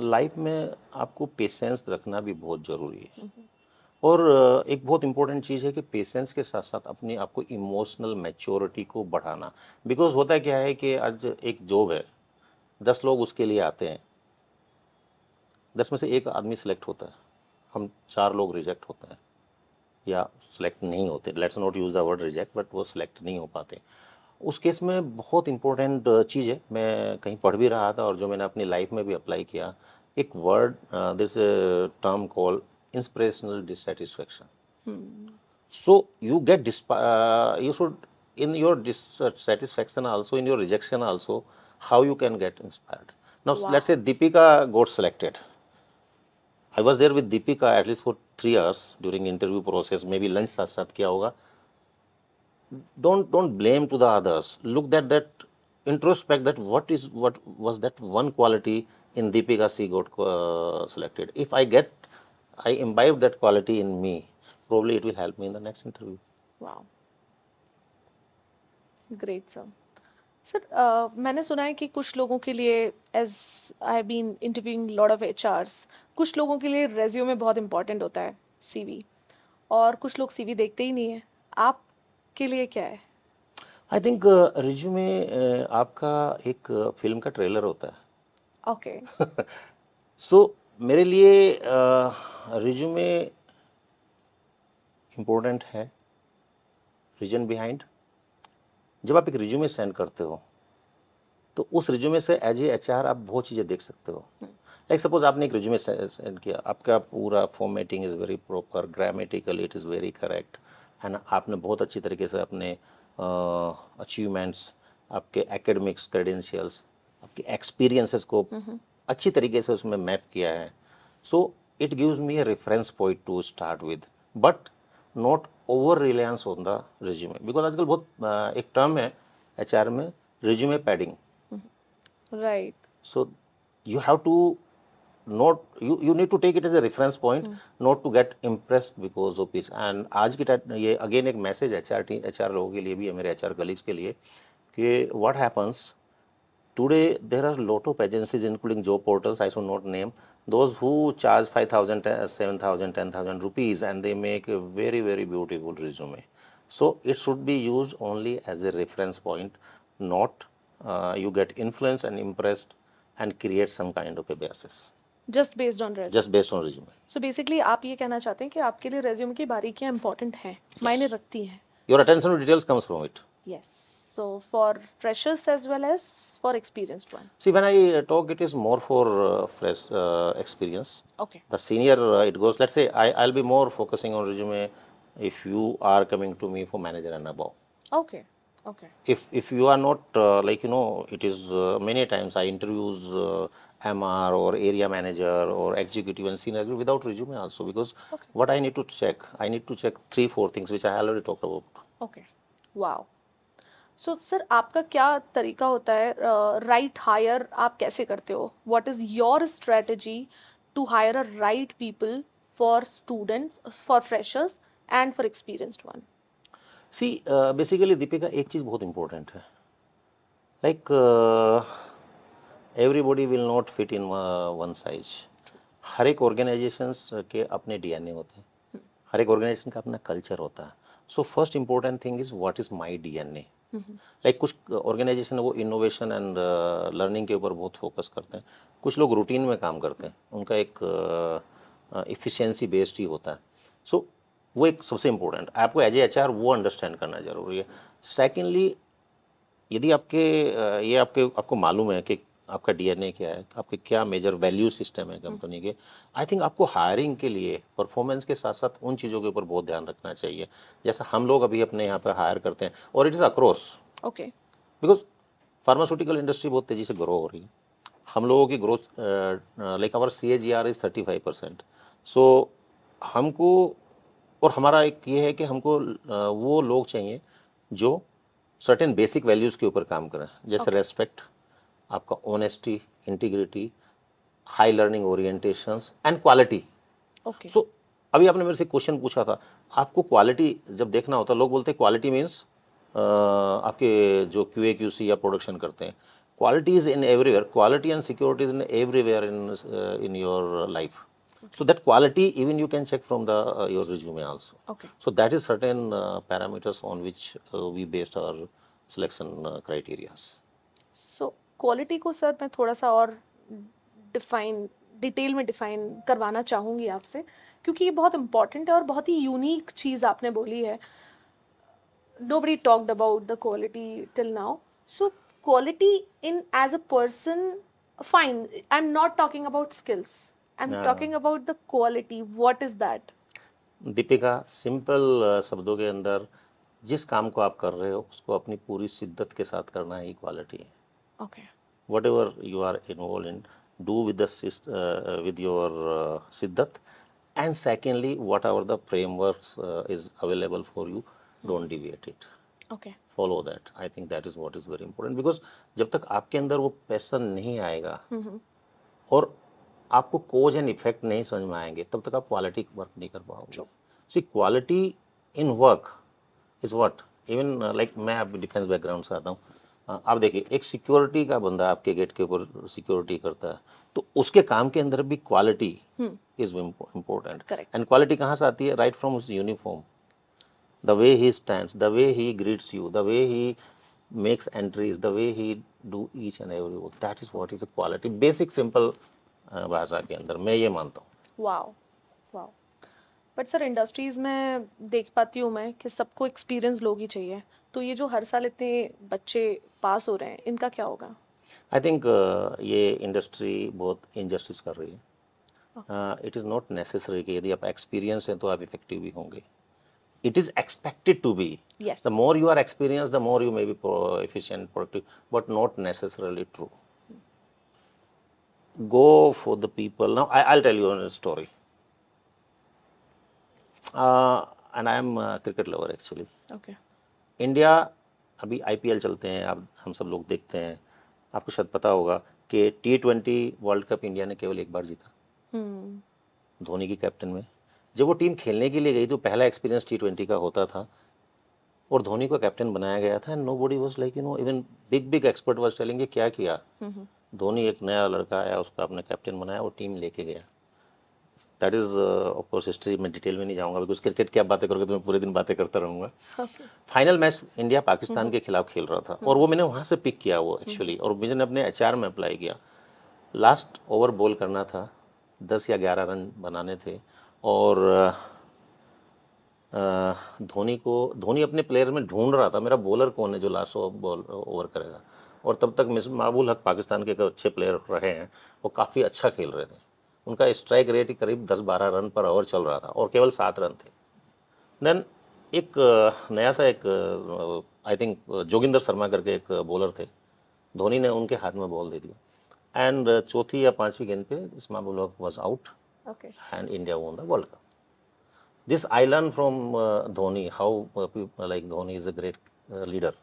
लाइफ में आपको पेशेंस रखना भी बहुत ज़रूरी है हम्म। और एक बहुत इंपॉर्टेंट चीज़ है कि पेशेंस के साथ साथ अपने आपको इमोशनल मैच्योरिटी को बढ़ाना बिकॉज होता क्या है कि आज एक जॉब है दस लोग उसके लिए आते हैं दस में से एक आदमी सेलेक्ट होता है हम चार लोग रिजेक्ट होते हैं या सिलेक्ट नहीं होते let's not use the word reject but वो सिलेक्ट नहीं हो पाते उस केस में बहुत इंपॉर्टेंट चीज़ है मैं कहीं पढ़ भी रहा था और जो मैंने अपनी लाइफ में भी अप्लाई किया एक word this term call inspirational dissatisfaction so you get you should in your dissatisfaction also in your rejection also how you can get inspired now let say Deepika got selected I was there with Deepika at least for three hours during interview process में भी lunch साथ साथ किया होगा don't don't blame to the others look that that introspect that what is what was that one quality in deepika she got uh, selected if i get i imbibe that quality in me probably it will help me in the next interview wow great sir sir uh, मैंने सुना है कि कुछ लोगों के लिए as I have been interviewing lot of H कुछ लोगों के लिए रेज्यूमे बहुत इंपॉर्टेंट होता है सीवी और कुछ लोग सीवी देखते ही नहीं है आप के लिए क्या है आई थिंक रिज्यू में आपका एक फिल्म uh, का ट्रेलर होता है ओके okay. सो [laughs] so, मेरे लिए रिज्यू में इम्पोर्टेंट है रीजन बिहाइंड जब आप एक रिज्यूमे सेंड करते हो तो उस रिज्यूमे से एज ए एच आप बहुत चीज़ें देख सकते हो लाइक हम्म। सपोज आपने एक रिज्यूमे सेंड किया आपका पूरा formatting is very proper grammatically it is very correct है ना आपने बहुत अच्छी तरीके से अपने अचीवमेंट्स आपके एकेडमिक्स क्रेडेंशियल्स आपके एक्सपीरियंसेस को हम्म। अच्छी तरीके से उसमें मैप किया है so it gives me a reference point to start with but not over reliance on the resume because आजकल बहुत एक टर्म है एच में resume padding right so you have to not you, you need to take it as a reference point hmm. not to get impressed because of this and आज की time ये again एक HR H R T H R लोगों के लिए भी है मेरे एच आर कलीग्स के लिए कि what happens today there are lot of agencies those who charge 5000 7000 10000 rupees and they make a very very beautiful resume so it should be used only as a reference point not uh, you get influenced and impressed and create some kind of a bias. Just based on resume just based on resume so basically आप ये कहना चाहते हैं कि आपके लिए resume की बारीकियां इंपॉर्टेंट हैं yes. मायने रखती हैं your attention to details comes from it yes so for freshers as well as for experienced one see when i talk it is more for uh, fresh uh, experience okay the senior uh, it goes let's say i i'll be more focusing on resume if you are coming to me for manager and above okay okay if if you are not like you know it is many times i interviews MR or area manager or executive and senior without resume also because okay. what I need to check, I need to check three, four things which I already talked about. Okay. Wow. so, sir, आपका क्या तरीका होता है right uh, higher right आप कैसे करते हो what is your strategy to hire a right people for students for freshers and for experienced one see basically Deepika एक चीज़ बहुत इम्पोर्टेंट है like like, uh, everybody will not fit in one size हर एक ऑर्गेनाइजेशन के अपने DNA होते हैं हर एक ऑर्गेनाइजेशन का अपना कल्चर होता है so first important thing is what is my DNA like कुछ ऑर्गेनाइजेशन वो इनोवेशन एंड लर्निंग के ऊपर बहुत फोकस करते हैं कुछ लोग रूटीन में काम करते हैं उनका एक इफिशियंसी uh, बेस्ड uh, ही होता है सो so, वो एक सबसे इम्पोर्टेंट आपको एज ए एच वो अंडरस्टैंड करना जरूरी है सेकेंडली यदि आपके uh, ये आपके आपको मालूम है कि आपका डीएनए क्या है आपके क्या मेजर वैल्यू सिस्टम है कंपनी के आई थिंक आपको हायरिंग के लिए परफॉर्मेंस के साथ साथ उन चीज़ों के ऊपर बहुत ध्यान रखना चाहिए जैसा हम लोग अभी अपने यहाँ पर हायर करते हैं और it is across okay because pharmaceutical industry बहुत तेज़ी से ग्रो हो रही है हम लोगों की growth like our C A G R is thirty five percent so हमको और हमारा एक ये है कि हमको वो लोग चाहिए जो सर्टेन बेसिक वैल्यूज़ के ऊपर काम करें जैसे रेस्पेक्ट okay. आपका honesty integrity high learning orientation and quality so अभी आपने मेरे से क्वेश्चन पूछा था आपको क्वालिटी जब देखना होता लोग बोलते हैं क्वालिटी मीन्स आपके जो क्यू ए क्यू सी या प्रोडक्शन करते हैं quality is in everywhere quality and security is in everywhere in in your life so that quality even you can check from the your resume resume so that is certain parameters on which we based our selection criterias so quality को sir मैं थोड़ा सा और define detail में define करवाना चाहूँगी आपसे क्योंकि ये बहुत इम्पॉर्टेंट है और बहुत ही यूनिक चीज़ आपने बोली है nobody talked about the quality till now so quality in as a person I am not talking about skills I am talking about the quality what is that Deepika simple uh, शब्दों के अंदर जिस काम को आप कर रहे हो उसको अपनी पूरी शिद्दत के साथ करना ही क्वालिटी है Okay. Whatever you are involved in, do with the uh, with your uh, siddhat, and secondly, whatever the frameworks uh, is available for you, don't deviate it. Okay. follow that that i think follow that I think that is what is very important because जब तक आपके अंदर वो passion नहीं आएगा और आपको कोज and effect नहीं समझ में आएंगे तब तक आप क्वालिटी वर्क sure. कर पाओगे see quality in work is what even like defense background se aata hu mm -hmm. हाँ, आप देखिए एक सिक्योरिटी का बंदा आपके गेट के ऊपर सिक्योरिटी करता है तो उसके काम के अंदर भी quality is important and quality कहाँ से आती है राइट फ्रॉम उस uniform the way he stand the way he greets you the way he makes entries the way he do each and every work that is what is a quality basic simple भाषा के अंदर मैं ये मानता हूँ wow wow. But sir industries में देख पाती हूँ मैं कि सबको एक्सपीरियंस लोग ही चाहिए तो ये जो हर साल इतने बच्चे पास हो रहे हैं इनका क्या होगा आई थिंक uh, ये इंडस्ट्री बहुत इनजस्टिस कर रही है इट इज़ नॉट नेसेसरी कि यदि आप एक्सपीरियंस हैं तो आप इफेक्टिव भी होंगे it is expected to be the more you are experience the more you may be efficient productive but not necessarily true go for the people now I I tell you story and I am cricket lover actually India अभी IPL चलते हैं आप हम सब लोग देखते हैं आपको शायद पता होगा कि T twenty world cup India ने केवल एक बार जीता हम्म। धोनी की कैप्टन में जब वो टीम खेलने के लिए गई तो पहला एक्सपीरियंस टी ट्वेंटी का होता था और धोनी को कैप्टन बनाया गया था nobody was like you know even big big expert was चलेंगे क्या किया हम्म। धोनी एक नया लड़का आया उसका अपने कैप्टन बनाया और टीम लेके गया that is of course history मैं डिटेल में नहीं जाऊंगा बिकॉज क्रिकेट की आप बातें करोगे तो मैं पूरे दिन बातें करता रहूंगा फाइनल मैच इंडिया पाकिस्तान के खिलाफ खेल रहा था और वो मैंने वहाँ से पिक किया वो एक्चुअली और मुझे अपने एच में अप्लाई किया लास्ट ओवर बॉल करना था दस या ग्यारह रन बनाने थे और uh, धोनी को धोनी अपने प्लेयर में ढूंढ रहा था मेरा बॉलर कौन है जो लास्ट बॉल ओवर करेगा और तब तक मिस माबुल हक पाकिस्तान के अच्छे प्लेयर रहे हैं वो काफ़ी अच्छा खेल रहे थे उनका स्ट्राइक रेट ही करीब दस बारह रन पर ओवर चल रहा था और केवल सात रन थे देन एक नया सा एक आई थिंक जोगिंदर शर्मा करके एक बॉलर थे धोनी ने उनके हाथ में बॉल दे दिया एंड चौथी या पांचवी गेंद पे इस्मा हक was out and India won the world cup this I learn from Dhoni how like Dhoni is a great leader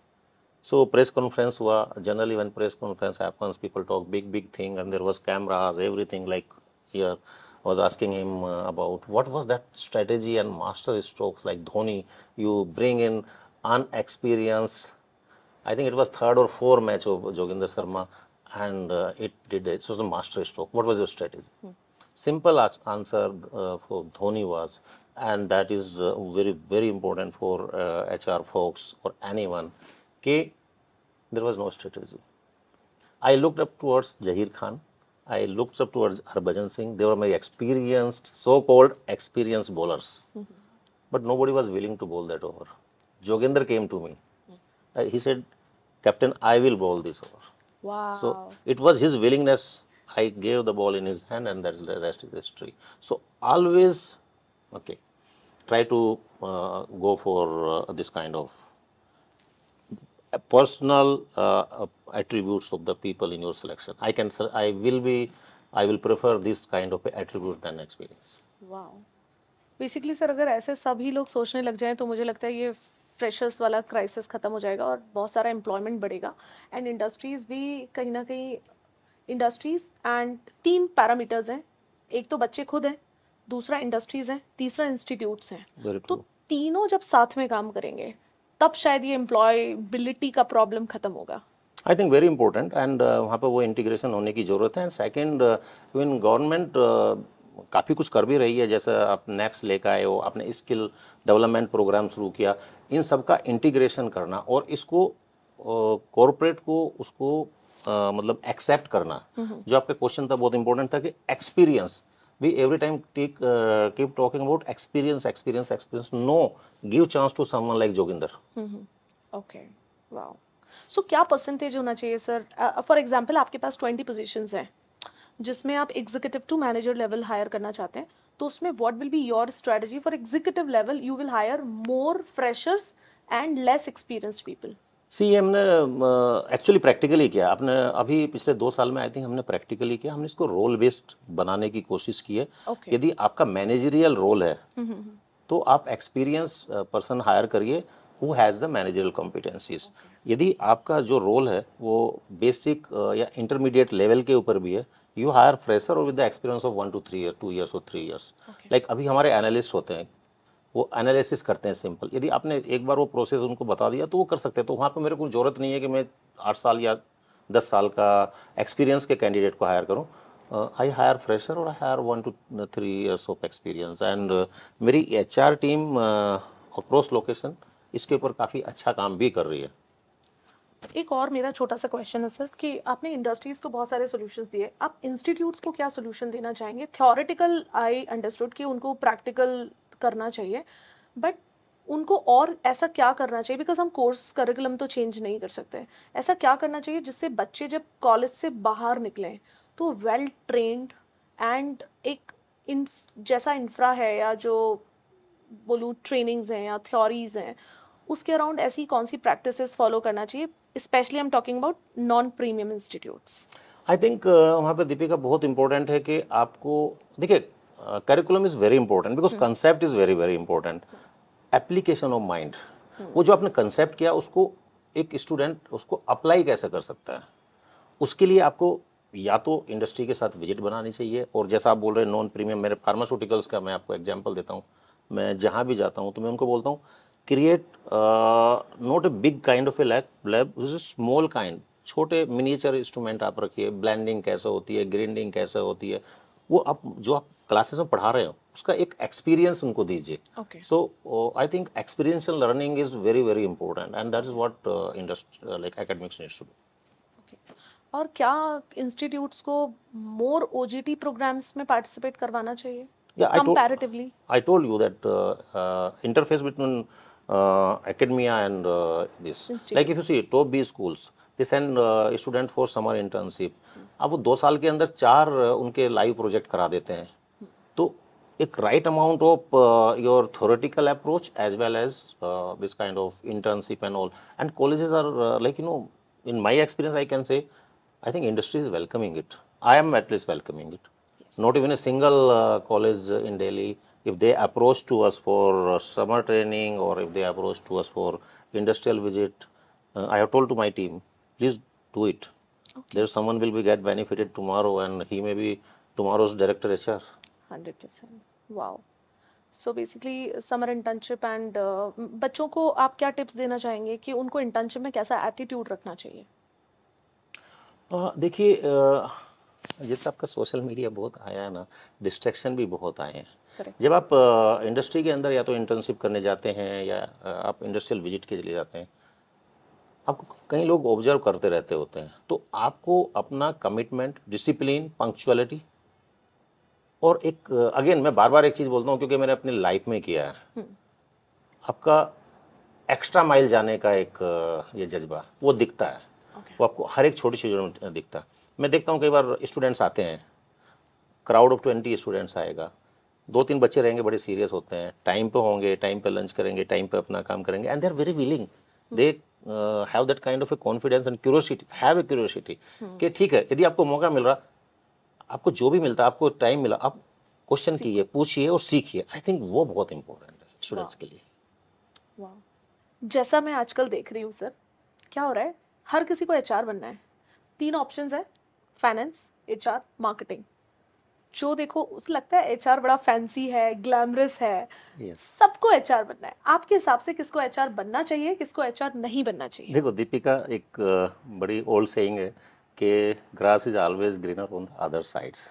so press conference हुआ generally one press conference happens, talk big big big thing, and there was cameras, everything like here was asking him uh, about what was that strategy and master strokes like Dhoni. You bring in unexperienced, I think it was third or fourth match of Joginder Sharma, and uh, it did it. So a master stroke. What was your strategy? Hmm. Simple answer uh, for Dhoni was, and that is uh, very very important for HR uh, folks or anyone. K, there was no strategy. I looked up towards Jahir Khan I looked up towards Harbhajan Singh. They were my experienced, so-called experienced bowlers. Mm -hmm. But nobody was willing to bowl that over. Jogendra came to me. uh, he said, Captain, I will bowl this over. Wow. So it was his willingness. I gave the ball in his hand and that's the rest of the history. So always, okay, try to uh, go for uh, this kind of personal uh, uh, attributes of the people in your selection. I can, I will be, I will prefer this kind of attribute than experience. Wow. Basically sir अगर ऐसे सभी लोग सोचने लग जाएं तो मुझे लगता है ये फ्रेशर्स वाला क्राइसिस ख़त्म हो जाएगा और बहुत सारा एम्प्लॉयमेंट बढ़ेगा एंड इंडस्ट्रीज़ भी कहीं ना कहीं इंडस्ट्रीज़ एंड तीन पैरामीटर्स हैं एक तो बच्चे खुद हैं दूसरा इंडस्ट्रीज़ हैं तीसरा इंस्टीट्यूट्स हैं तो तीनों जब साथ में काम करेंगे तब शायद ये एम्प्लॉयबिलिटी का प्रॉब्लम खत्म होगा I think very important and वहाँ पर वो इंटीग्रेशन होने की ज़रूरत है एंड सेकेंड इवन गवर्नमेंट काफ़ी कुछ कर भी रही है जैसे आप नेफ्स लेकर आए हो आपने स्किल डेवलपमेंट प्रोग्राम शुरू किया इन सब का इंटीग्रेशन करना और इसको कॉरपोरेट uh, को उसको uh, मतलब एक्सेप्ट करना हम्म। जो आपका क्वेश्चन था बहुत इंपॉर्टेंट था कि experience we every time take, uh, keep talking about experience, experience, experience. No, give chance to someone like Joginder. Mm-hmm. Okay, wow. So so, क्या परसेंटेज होना चाहिए सर फॉर एग्जाम्पल आपके पास ट्वेंटी पोजिशन हैं जिसमें आप executive to manager level hire करना चाहते हैं तो उसमें what will be your strategy for executive level you will hire more freshers and less experienced people see ये हमने एक्चुअली प्रैक्टिकली किया आपने अभी पिछले दो साल में आई थिंक हमने प्रैक्टिकली किया हमने इसको रोल बेस्ड बनाने की कोशिश की है okay. यदि आपका मैनेजरियल रोल है हम्म, हम्म, हम्म। तो आप एक्सपीरियंस पर्सन हायर करिए who has the managerial competencies यदि आपका जो रोल है वो बेसिक या इंटरमीडिएट लेवल के ऊपर भी है यू हायर फ्रेशर और with the experience of one two three year two years और थ्री ईयर्स लाइक अभी हमारे एनालिस्ट होते हैं वो एनालिसिस करते हैं सिंपल यदि आपने एक बार वो प्रोसेस उनको बता दिया तो वो कर सकते हैं तो वहाँ पर मेरे को ज़रूरत नहीं है कि मैं आठ साल या दस साल का एक्सपीरियंस के कैंडिडेट को हायर करूँ आई हायर फ्रेशर और hire one two three years of experience and मेरी H R team across location इसके ऊपर काफ़ी अच्छा काम भी कर रही है एक और मेरा छोटा सा क्वेश्चन है सर कि आपने इंडस्ट्रीज को बहुत सारे सॉल्यूशंस दिए आप इंस्टीट्यूट्स को क्या सॉल्यूशन देना चाहेंगे थ्योरेटिकल आई अंडरस्टूड कि उनको प्रैक्टिकल करना चाहिए बट उनको और ऐसा क्या करना चाहिए बिकॉज हम कोर्स करिकुलम तो चेंज नहीं कर सकते ऐसा क्या करना चाहिए जिससे बच्चे जब कॉलेज से बाहर निकलें तो वेल ट्रेंड एंड एक इन जैसा इंफ्रा है या जो बोलूँ ट्रेनिंग्स हैं या थ्योरीज हैं उसके अराउंड ऐसी कौन सी प्रैक्टिस फॉलो करना चाहिए specially I am talking about non premium institutes I think वहाँ पर दीपिका बहुत इंपॉर्टेंट है कि आपको देखिए curriculum is very important because concept is very very important application of mind वो जो आपने कंसेप्ट किया उसको एक स्टूडेंट उसको अप्लाई कैसे कर सकता है उसके लिए आपको या तो इंडस्ट्री के साथ विजिट बनानी चाहिए और जैसा आप बोल रहे हैं नॉन प्रीमियम मेरे फार्मास्यूटिकल्स का मैं आपको एग्जाम्पल देता हूँ मैं जहाँ भी जाता हूँ तो मैं उनको बोलता हूँ create not a big kind of a lab lab small kind छोटे मिनिएचर इंस्ट्रूमेंट आप रखिए ब्लेंडिंग कैसे होती है ग्रेंडिंग कैसे होती है वो आप जो आप क्लासेस में पढ़ा रहे हो उसका एक एक्सपीरियंस उनको दीजिए so I think experiential learning is very very important and that is what industry like academics needs to do और क्या इंस्टीट्यूट्स को मोर ओजीटी प्रोग्राम्स में पार्टिसिपेट करवाना चाहिए comparatively I told you that interface between academia and this like if you see top B schools they send student for summer internship अब वो दो साल के अंदर चार uh, उनके लाइव प्रोजेक्ट करा देते हैं तो एक right amount of your theoretical approach as well as this kind of internship and all and colleges are like you know in my experience I can say I think industry is welcoming it I am at least welcoming it not even a single college in Delhi if they approach to us for summer training और if they approach to us for industrial visit I have told to my team please do it. Okay. There someone will be get benefited tomorrow and he may be tomorrow's director HR. 100%. Wow. So basically summer internship and uh, बच्चों को आप क्या tips देना चाहेंगे कि उनको internship में कैसा एटीट्यूड रखना चाहिए देखिए जैसे आपका सोशल मीडिया बहुत आया है ना डिस्ट्रैक्शन भी बहुत आए हैं जब आप इंडस्ट्री के अंदर या तो इंटर्नशिप करने जाते हैं या आप इंडस्ट्रियल विजिट के लिए जाते हैं आपको कई लोग ऑब्जर्व करते रहते होते हैं तो आपको अपना कमिटमेंट डिसिप्लिन पंक्चुअलिटी और एक अगेन मैं बार बार एक चीज़ बोलता हूँ क्योंकि मैंने अपनी लाइफ में किया है हम्म। आपका एक्स्ट्रा माइल जाने का एक ये जज्बा वो दिखता है okay. वो आपको हर एक छोटी चीज़ों में दिखता है मैं देखता हूँ कई बार स्टूडेंट्स आते हैं क्राउड ऑफ ट्वेंटी स्टूडेंट्स आएगा दो तीन बच्चे रहेंगे बड़े सीरियस होते हैं टाइम पे होंगे टाइम पे लंच करेंगे टाइम पे अपना काम करेंगे and they are very willing they have that kind of a confidence and curiosity have a curiosity कि ठीक है यदि आपको मौका मिल रहा आपको जो भी मिलता आपको टाइम मिला आप क्वेश्चन कीजिए पूछिए और सीखिए आई थिंक वो बहुत इंपॉर्टेंट है स्टूडेंट्स के लिए जैसा मैं आजकल देख रही हूँ सर क्या हो रहा है हर किसी को एच बनना है तीन ऑप्शन है फाइनेंस एच मार्केटिंग जो देखो उसे लगता है एचआर बड़ा फैंसी है ग्लैमरस है yes. सबको एचआर बनना है आपके हिसाब से किसको एचआर बनना चाहिए किसको एचआर नहीं बनना चाहिए देखो दीपिका एक बड़ी ओल्ड सेइंग है कि grass is always greener on other sides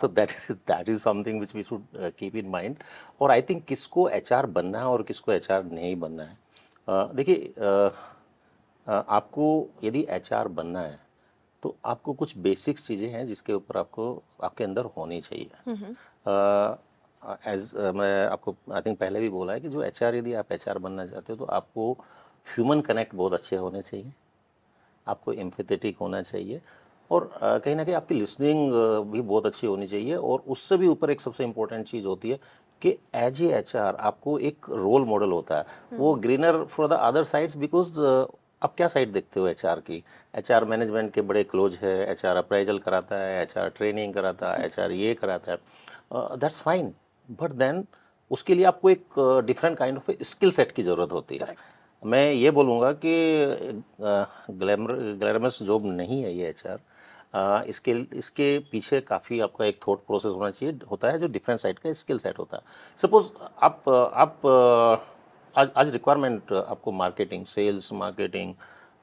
so that is that is something which we should keep in mind और आई थिंक किसको एचआर बनना है और किसको एचआर नहीं बनना है uh, देखिए uh, uh, आपको यदि एचआर बनना है तो आपको कुछ बेसिक चीज़ें हैं जिसके ऊपर आपको आपके अंदर होनी चाहिए एज हम्म, हम्म। मैं आपको आई थिंक पहले भी बोला है कि जो एच यदि आप एच बनना चाहते हो तो आपको ह्यूमन कनेक्ट बहुत अच्छे होने चाहिए आपको एम्फेटिक होना चाहिए और कहीं ना कहीं आपकी लिसनिंग भी बहुत अच्छी होनी चाहिए और उससे भी ऊपर एक सबसे इम्पोर्टेंट चीज़ होती है कि एज ए एच आपको एक रोल मॉडल होता है हम्म। वो greener for the other sides because आप क्या साइड देखते हो एचआर की एचआर मैनेजमेंट के बड़े क्लोज है एचआर अप्राइजल कराता है एचआर ट्रेनिंग कराता है एचआर ये कराता है दैट्स फाइन बट देन उसके लिए आपको एक different kind of skill set की ज़रूरत होती है मैं ये बोलूँगा कि ग्लैमर ग्लैमरस जॉब नहीं है ये एच Uh, इसके इसके पीछे काफ़ी आपका एक थॉट प्रोसेस होना चाहिए होता है जो डिफरेंट साइड का स्किल सेट होता है सपोज आप आप आज आज रिक्वायरमेंट uh, आपको मार्केटिंग सेल्स मार्केटिंग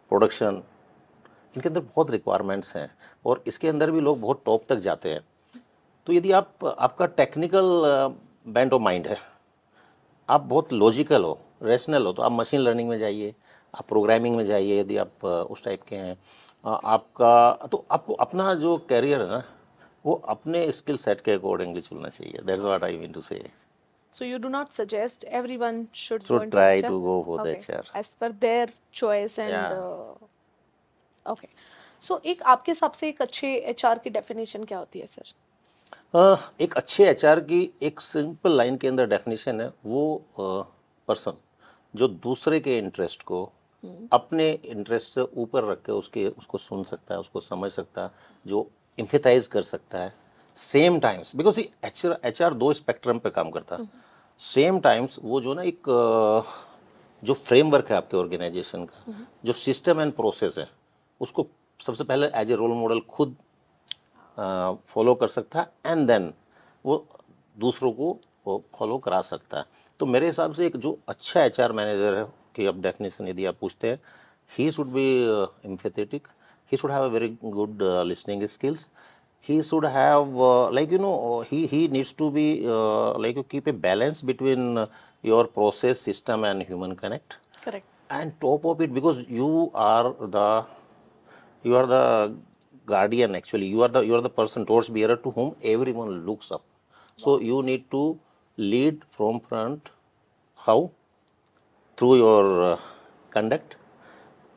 प्रोडक्शन इनके अंदर बहुत रिक्वायरमेंट्स हैं और इसके अंदर भी लोग बहुत टॉप तक जाते हैं तो यदि आप आपका टेक्निकल बैंड ऑफ माइंड है आप बहुत लॉजिकल हो रेशनल हो तो आप मशीन लर्निंग में जाइए आप प्रोग्रामिंग में जाइए यदि आप uh, उस टाइप के हैं uh, आपका तो आपको अपना जो कैरियर है ना वो अपने स्किल सेट के अकॉर्डिंगली चलना चाहिए that's what I mean to say So you do not suggest everyone should so go into try HR? to go for okay. the HR as per their choice and yeah. uh, okay. So एक आपके हिसाब से एक अच्छे HR की definition क्या होती है सर uh, एक अच्छे एचआर की एक सिंपल लाइन के अंदर डेफिनेशन है वो पर्सन uh, जो दूसरे के इंटरेस्ट को हुँ. हम्म। अपने इंटरेस्ट से ऊपर रख के उसके उसको सुन सकता है उसको समझ सकता है जो इम्फेटाइज कर सकता है same times because H H R दो स्पेक्ट्रम पे काम करता है सेम टाइम्स वो जो ना एक जो फ्रेमवर्क है आपके ऑर्गेनाइजेशन का जो सिस्टम एंड प्रोसेस है उसको सबसे पहले एज ए रोल मॉडल खुद फॉलो कर सकता है एंड देन वो दूसरों को वो फॉलो करा सकता है तो मेरे हिसाब से एक जो अच्छा एच आर मैनेजर है कि अब डेफिनेशन यदि आप पूछते हैं he should be empathetic he should have a very good listening skills he should have uh, like you know uh, he he needs to be uh, like you keep a balance between uh, your process system and human connect correct and top of it because you are the you are the guardian actually you are the you are the person towards bearer to whom everyone looks up so wow. you need to lead from front how through your uh, conduct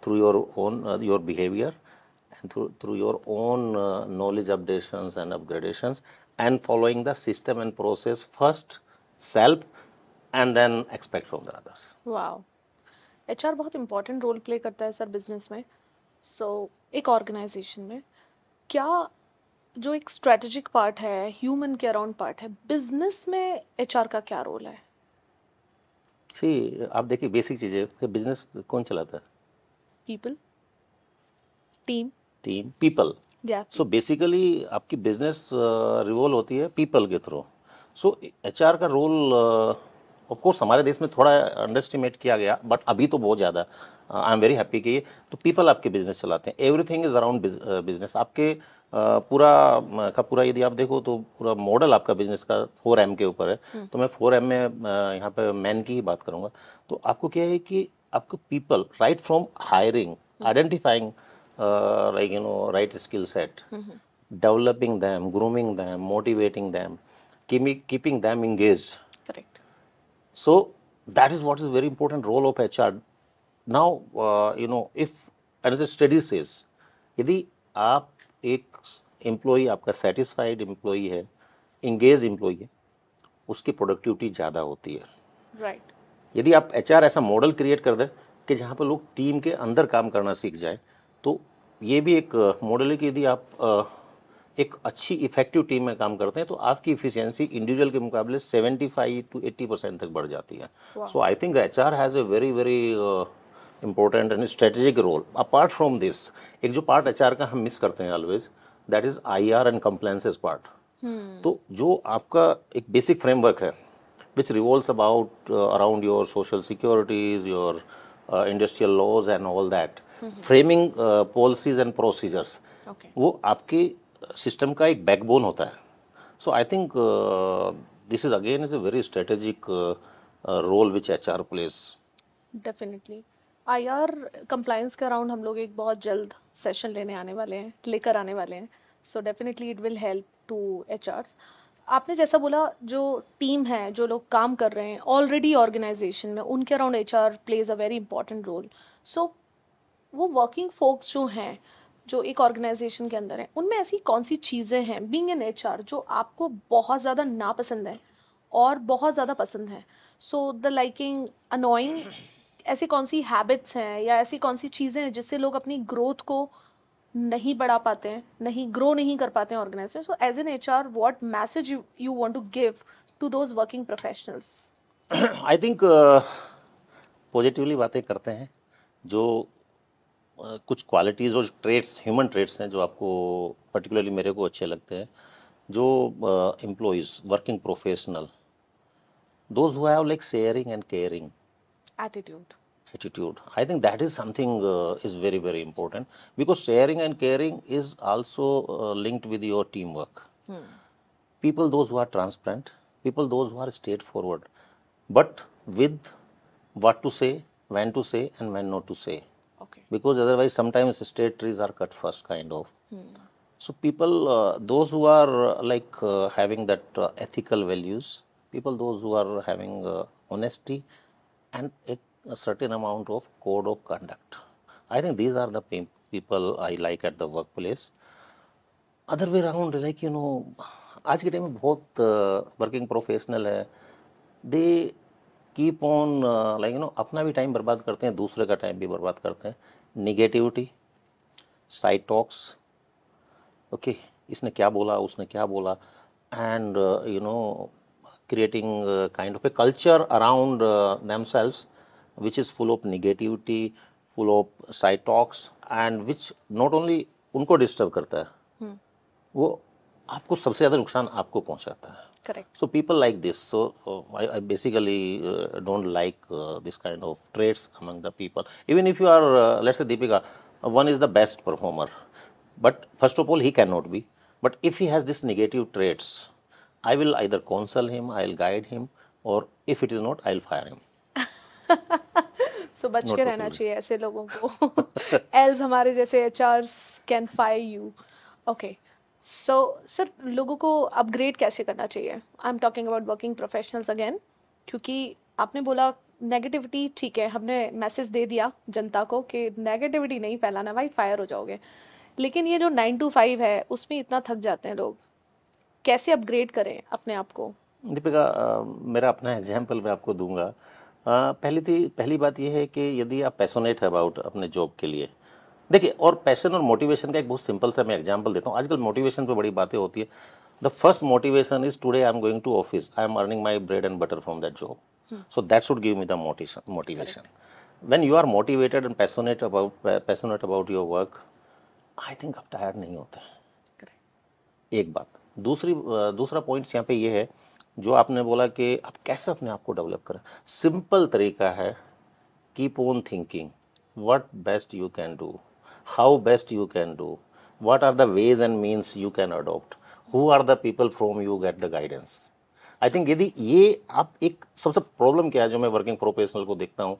through your own uh, your behavior and through, through your own uh, knowledge updations and upgradations and following the system and process first self and then expect from the others. Wow. hr bahut important role play karta hai sir business mein so, ek organization mein kya जो एक strategic part है human के around part है business में H का क्या role है सी आप देखिए बेसिक चीज़ें बिजनेस कौन चलाता है people team team people so basically आपकी बिजनेस रिवॉल्व uh, होती है पीपल के थ्रू सो एच का रोल ऑफकोर्स uh, हमारे देश में थोड़ा अंडरस्टिमेट किया गया बट अभी तो बहुत ज़्यादा आई एम वेरी हैप्पी कि तो पीपल आपके बिजनेस चलाते हैं एवरीथिंग इज़ अराउंड बिजनेस आपके uh, पूरा का पूरा यदि आप देखो तो पूरा मॉडल आपका बिजनेस का फोर एम के ऊपर है हम्म. तो मैं फोर एम में यहाँ पे मैन की ही बात करूँगा तो आपको क्या है कि आपको people right from hiring identifying like you know right skill set mm-hmm. developing them grooming them motivating them keep, keeping them engaged correct so that is what is very important role of hr now uh, you know if as a study says यदि आप एक employee आपका satisfied employee है engage employee है उसकी productivity ज़्यादा होती है राइट right. यदि आप एच ऐसा मॉडल क्रिएट कर दें कि जहाँ पर लोग टीम के अंदर काम करना सीख जाए तो ये भी एक मॉडल है कि यदि आप एक अच्छी इफेक्टिव टीम में काम करते हैं तो आपकी इफिशियंसी इंडिविजुअल के मुकाबले 75 टू 80 परसेंट तक बढ़ जाती है so I think H R has a very very important and strategic role apart from this एक जो पार्ट एच का हम मिस करते हैं always that is I R and compliances part तो जो आपका एक बेसिक फ्रेमवर्क है which revolves about around your social securities your industrial laws and all that framing policies and procedures वो आपके सिस्टम का एक बैकबोन होता है so I think this is again is a very strategic role which H R plays definitely I R compliance के अराउंड हम लोग एक बहुत जल्द सेशन लेने आने वाले हैं लेकर आने वाले हैं so definitely it will help to H Rs आपने जैसा बोला जो टीम है जो लोग काम कर रहे हैं ऑलरेडी ऑर्गेनाइजेशन में उनके around H R plays a very important role so वो वर्किंग फोक्स जो हैं जो एक ऑर्गेनाइजेशन के अंदर है उनमें ऐसी कौन सी चीज़ें हैं बींग एन एच जो आपको बहुत ज़्यादा नापसंद है और बहुत ज़्यादा पसंद है सो द लाइकिंग अनोइंग ऐसी कौन सी हैबिट्स हैं या ऐसी कौन सी चीज़ें हैं जिससे लोग अपनी ग्रोथ को नहीं बढ़ा पाते हैं नहीं ग्रो नहीं कर पाते हैं organization so as an H R what message you want to give to those working professionals I think positively बातें करते हैं जो कुछ क्वालिटीज़ और ट्रेड्स ह्यूमन ट्रेड्स हैं जो आपको पर्टिकुलरली मेरे को अच्छे लगते हैं जो employees working professional those who have like sharing and caring attitude attitude I think that is something is very very important because sharing and caring is also linked with your team work people those who are transparent people those who are straight forward but with what to say when to say and when not to say Okay. Because otherwise, sometimes state trees are cut first, kind of. Hmm. So people, uh, those who are uh, like uh, having that uh, ethical values, people those who are having uh, honesty and a, a, certain amount of code of conduct. I think these are the pe people I like at the workplace. Other way around, like you know, आज के both में uh, working professional. They. Keep on like you know अपना भी time बर्बाद करते हैं दूसरे का टाइम भी बर्बाद करते हैं निगेटिविटी साइटॉक्स ओके इसने क्या बोला उसने क्या बोला and you know creating kind of a culture around themselves which is full of negativity full of साइटॉक्स एंड विच नॉट ओनली उनको डिस्टर्ब करता है hmm. वो आपको सबसे ज़्यादा नुकसान आपको पहुँचाता है Correct. So people like this. So uh, I, I, basically uh, don't like uh, this kind of traits among the people. Even if you are, uh, let's say Deepika, uh, one is the best performer, but first of all he cannot be. But if he has this negative traits, I will either counsel him, I will guide him, or if it is not, I'll fire him. [laughs] So बच के रहना चाहिए ऐसे लोगों को else [laughs] हमारे जैसे H can fire so sir लोगों को अपग्रेड कैसे करना चाहिए I am talking about working professionals again क्योंकि आपने बोला नेगेटिविटी ठीक है हमने मैसेज दे दिया जनता को कि नेगेटिविटी नहीं फैलाना भाई फायर हो जाओगे लेकिन ये जो नाइन टू फाइव है उसमें इतना थक जाते हैं लोग कैसे अपग्रेड करें अपने आप को दीपिका मेरा अपना एग्जाम्पल मैं आपको दूंगा आ, पहली थी पहली बात यह है कि यदि आप पैसोनेट है अबाउट अपने जॉब के लिए देखिए और पैशन और मोटिवेशन का एक बहुत सिंपल सा मैं एग्जाम्पल देता हूँ आजकल मोटिवेशन पर बड़ी बातें होती है the first motivation is today I am going to office I am earning my bread and butter from that job so that should give me the motivation motivation you are motivated motivated passionate about about passionate about your I think आप tired नहीं होते हैं एक बात दूसरी दूसरा points यहाँ पे ये है जो आपने बोला कि आप कैसे अपने आप को डेवलप करें सिंपल तरीका है keep on thinking what best you can do how best you can do, what are the ways and means you can adopt, who are the people from you get the guidance. I think यदि ये आप एक सबसे problem क्या है जो मैं working professional को देखता हूँ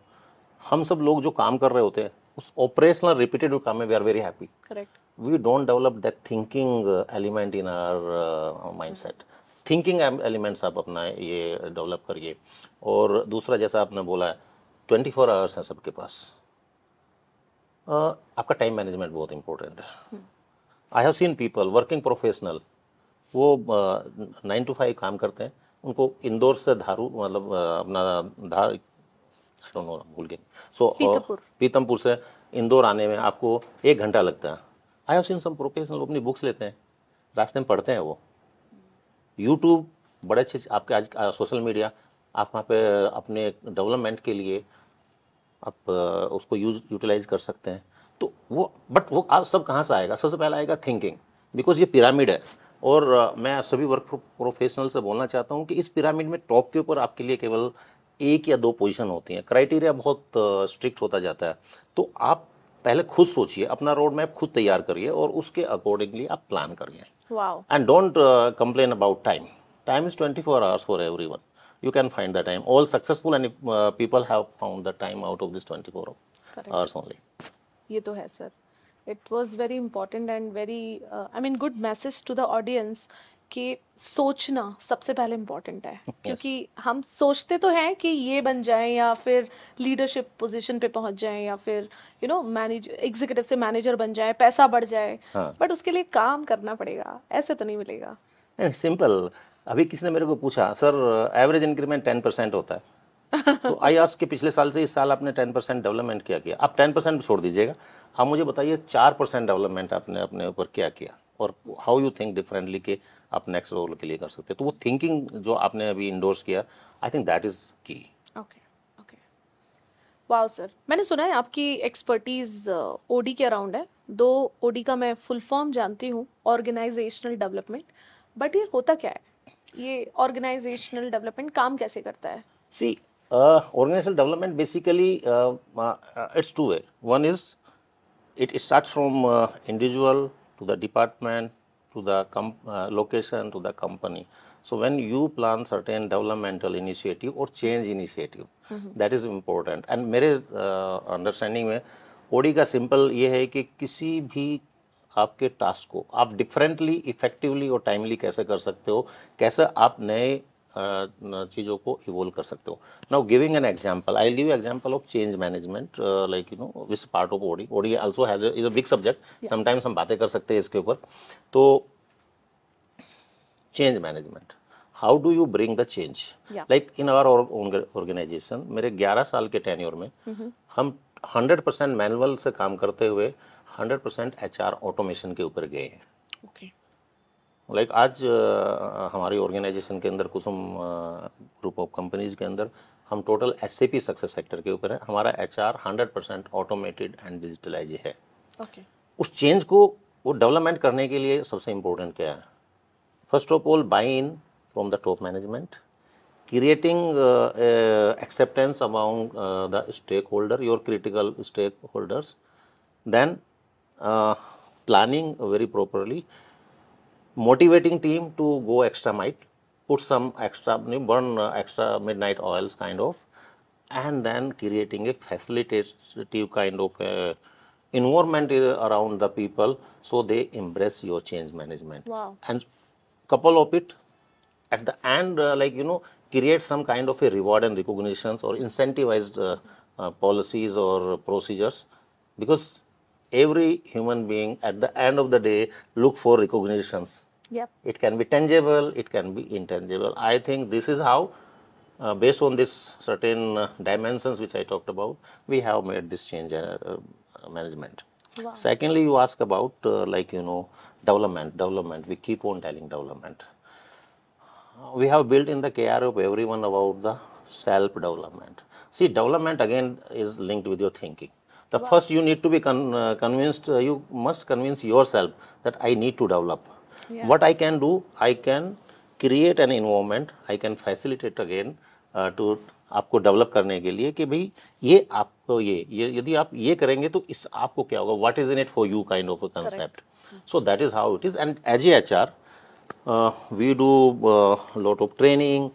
हम सब लोग जो काम कर रहे होते हैं उस ऑपरेशनल रिपीटेड काम में we are very happy correct we don't develop that thinking element in our mindset thinking elements आप अपना ये डेवलप करिए और दूसरा जैसा आपने बोला है ट्वेंटी फोर आवर्स हैं सबके पास Uh, आपका टाइम मैनेजमेंट बहुत इंपॉर्टेंट है I have seen people working professional वो नाइन टू फाइव काम करते हैं उनको इंदौर से धारू मतलब uh, अपना धार भूल गए सो uh, पीतमपुर से इंदौर आने में आपको एक घंटा लगता है I have seen some professional अपनी बुक्स लेते हैं रास्ते में पढ़ते हैं वो यूट्यूब बड़े अच्छे आपके आज सोशल मीडिया आप वहाँ पे अपने डेवलपमेंट के लिए आप उसको यूज यूटिलाइज कर सकते हैं तो वो बट वो आप सब कहाँ से आएगा सबसे पहला आएगा थिंकिंग बिकॉज ये पिरामिड है और मैं सभी वर्क प्रोफेशनल से बोलना चाहता हूँ कि इस पिरामिड में टॉप के ऊपर आपके लिए केवल एक या दो पोजीशन होती हैं क्राइटेरिया बहुत स्ट्रिक्ट होता जाता है तो आप पहले खुद सोचिए अपना रोड मैप खुद तैयार करिए और उसके अकॉर्डिंगली आप प्लान करिए and don't complain about time time is twenty four hours for every one you can find the time. All successful and uh, people have found the time out of this 24 Correct. hours only. ये तो है sir it was very important and very I mean good message to the audience कि सोचना सबसे पहले important है yes. क्योंकि हम सोचते तो हैं कि ये बन जाए या फिर लीडरशिप पोजीशन पे पहुंच जाए या फिर यू नो मैनेज एग्जीक्यूटिव से मैनेजर बन जाए पैसा बढ़ जाए हाँ. बट उसके लिए काम करना पड़ेगा ऐसे तो नहीं मिलेगा सिंपल अभी किसी ने मेरे को पूछा sir average increment ten percent होता है तो [laughs] आई आस के पिछले साल से इस साल आपने टेन परसेंट डेवलपमेंट क्या किया आप टेन परसेंट छोड़ दीजिएगा आप मुझे बताइए चार परसेंट डेवलपमेंट आपने अपने ऊपर क्या किया और हाउ यू थिंक डिफरेंटली के आप नेक्स्ट रोल के लिए कर सकते हैं तो वो थिंकिंग जो आपने अभी इंडोर्स किया आई थिंक दैट इज़ की ओके वाह सर मैंने सुना है आपकी एक्सपर्टीज ओडी uh, के अराउंड है दो ओडी का मैं फुल फॉर्म जानती हूँ ऑर्गेनाइजेशनल डेवलपमेंट बट ये होता क्या है ये ऑर्गेनाइजेशनल डेवलपमेंट काम कैसे करता है see organizational development basically it's two way one is it start from individual to the department to the location to the company so when you plan certain developmental initiative और change initiative that is important and मेरे understanding uh, में OD का simple ये है कि किसी भी आपके टास्क को आप डिफरेंटली इफेक्टिवली और टाइमली कैसे कर सकते हो कैसे आप नए चीज़ों को इवोल्व कर सकते हो now giving an example I give example of change management like you know this part of OD OD also has is a big subject sometimes हम बातें कर सकते हैं इसके ऊपर तो change management how do you bring the change like in our organization मेरे 11 साल के टेन्योर में mm -hmm. हम 100 मैनुअल से काम करते हुए 100 परसेंट एच ऑटोमेशन के ऊपर गए हैं ओके लाइक आज हमारी ऑर्गेनाइजेशन के अंदर कुसुम ग्रुप ऑफ कंपनीज के अंदर हम टोटल एस सक्सेस फैक्टर के ऊपर है हमारा H R hundred percent automated and digitalize है okay. उस चेंज को वो डेवलपमेंट करने के लिए सबसे इम्पोर्टेंट क्या है first of all buy in from the top management creating acceptance uh, the stakeholder your critical stakeholders then Uh, planning very properly, motivating team to go extra mile, put some extra, burn uh, extra midnight oils kind of, and then creating a facilitative kind of uh, environment uh, around the people so they embrace your change management. Wow. And couple of it at the end, uh, like you know, create some kind of a reward and recognitions or incentivized uh, policies or procedures because every human being at the end of the day look for recognitions. Yep. It can be tangible, it can be intangible. I think this is how, uh, based on this certain uh, dimensions which I talked about, we have made this change uh, uh management. Wow. Secondly, you ask about uh, like, you know, development, development. We keep on telling development. We have built in the care of everyone about the self-development. See, development again is linked with your thinking. The wow. first you need to be con uh, convinced, uh, you must convince yourself that I need to develop. Yeah. What I can do, I can create an environment, I can facilitate again uh, to आपको develop करने के लिए कि भाई ये आपको ये ये यदि आप ये करेंगे तो इस आपको क्या होगा what is in it for you kind of a concept so that is how it is and as a H R we do lot of training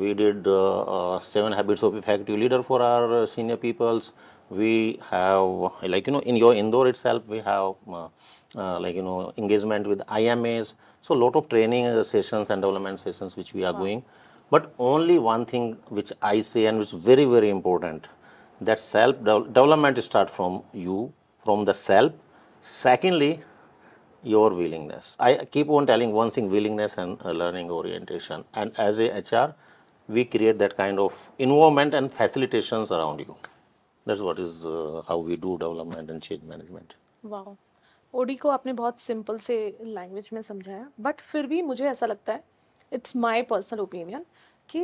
we did uh, uh, seven habits of effective leader for our uh, senior peoples we have like you know in your indoor itself we have uh, uh, like you know engagement with IMAs. So lot of training uh, sessions and development sessions which we are wow. going. But only one thing which I say and which is very very important that self development start from you from the self. Secondly, your willingness. I keep on telling one thing: willingness and uh, learning orientation. And as a HR, we create that kind of involvement and facilitations around you. that's what is uh, how we do development and change management OD को आपने बहुत simple से language में समझाया but फिर भी मुझे ऐसा लगता है इट्स माय पर्सनल ओपिनियन कि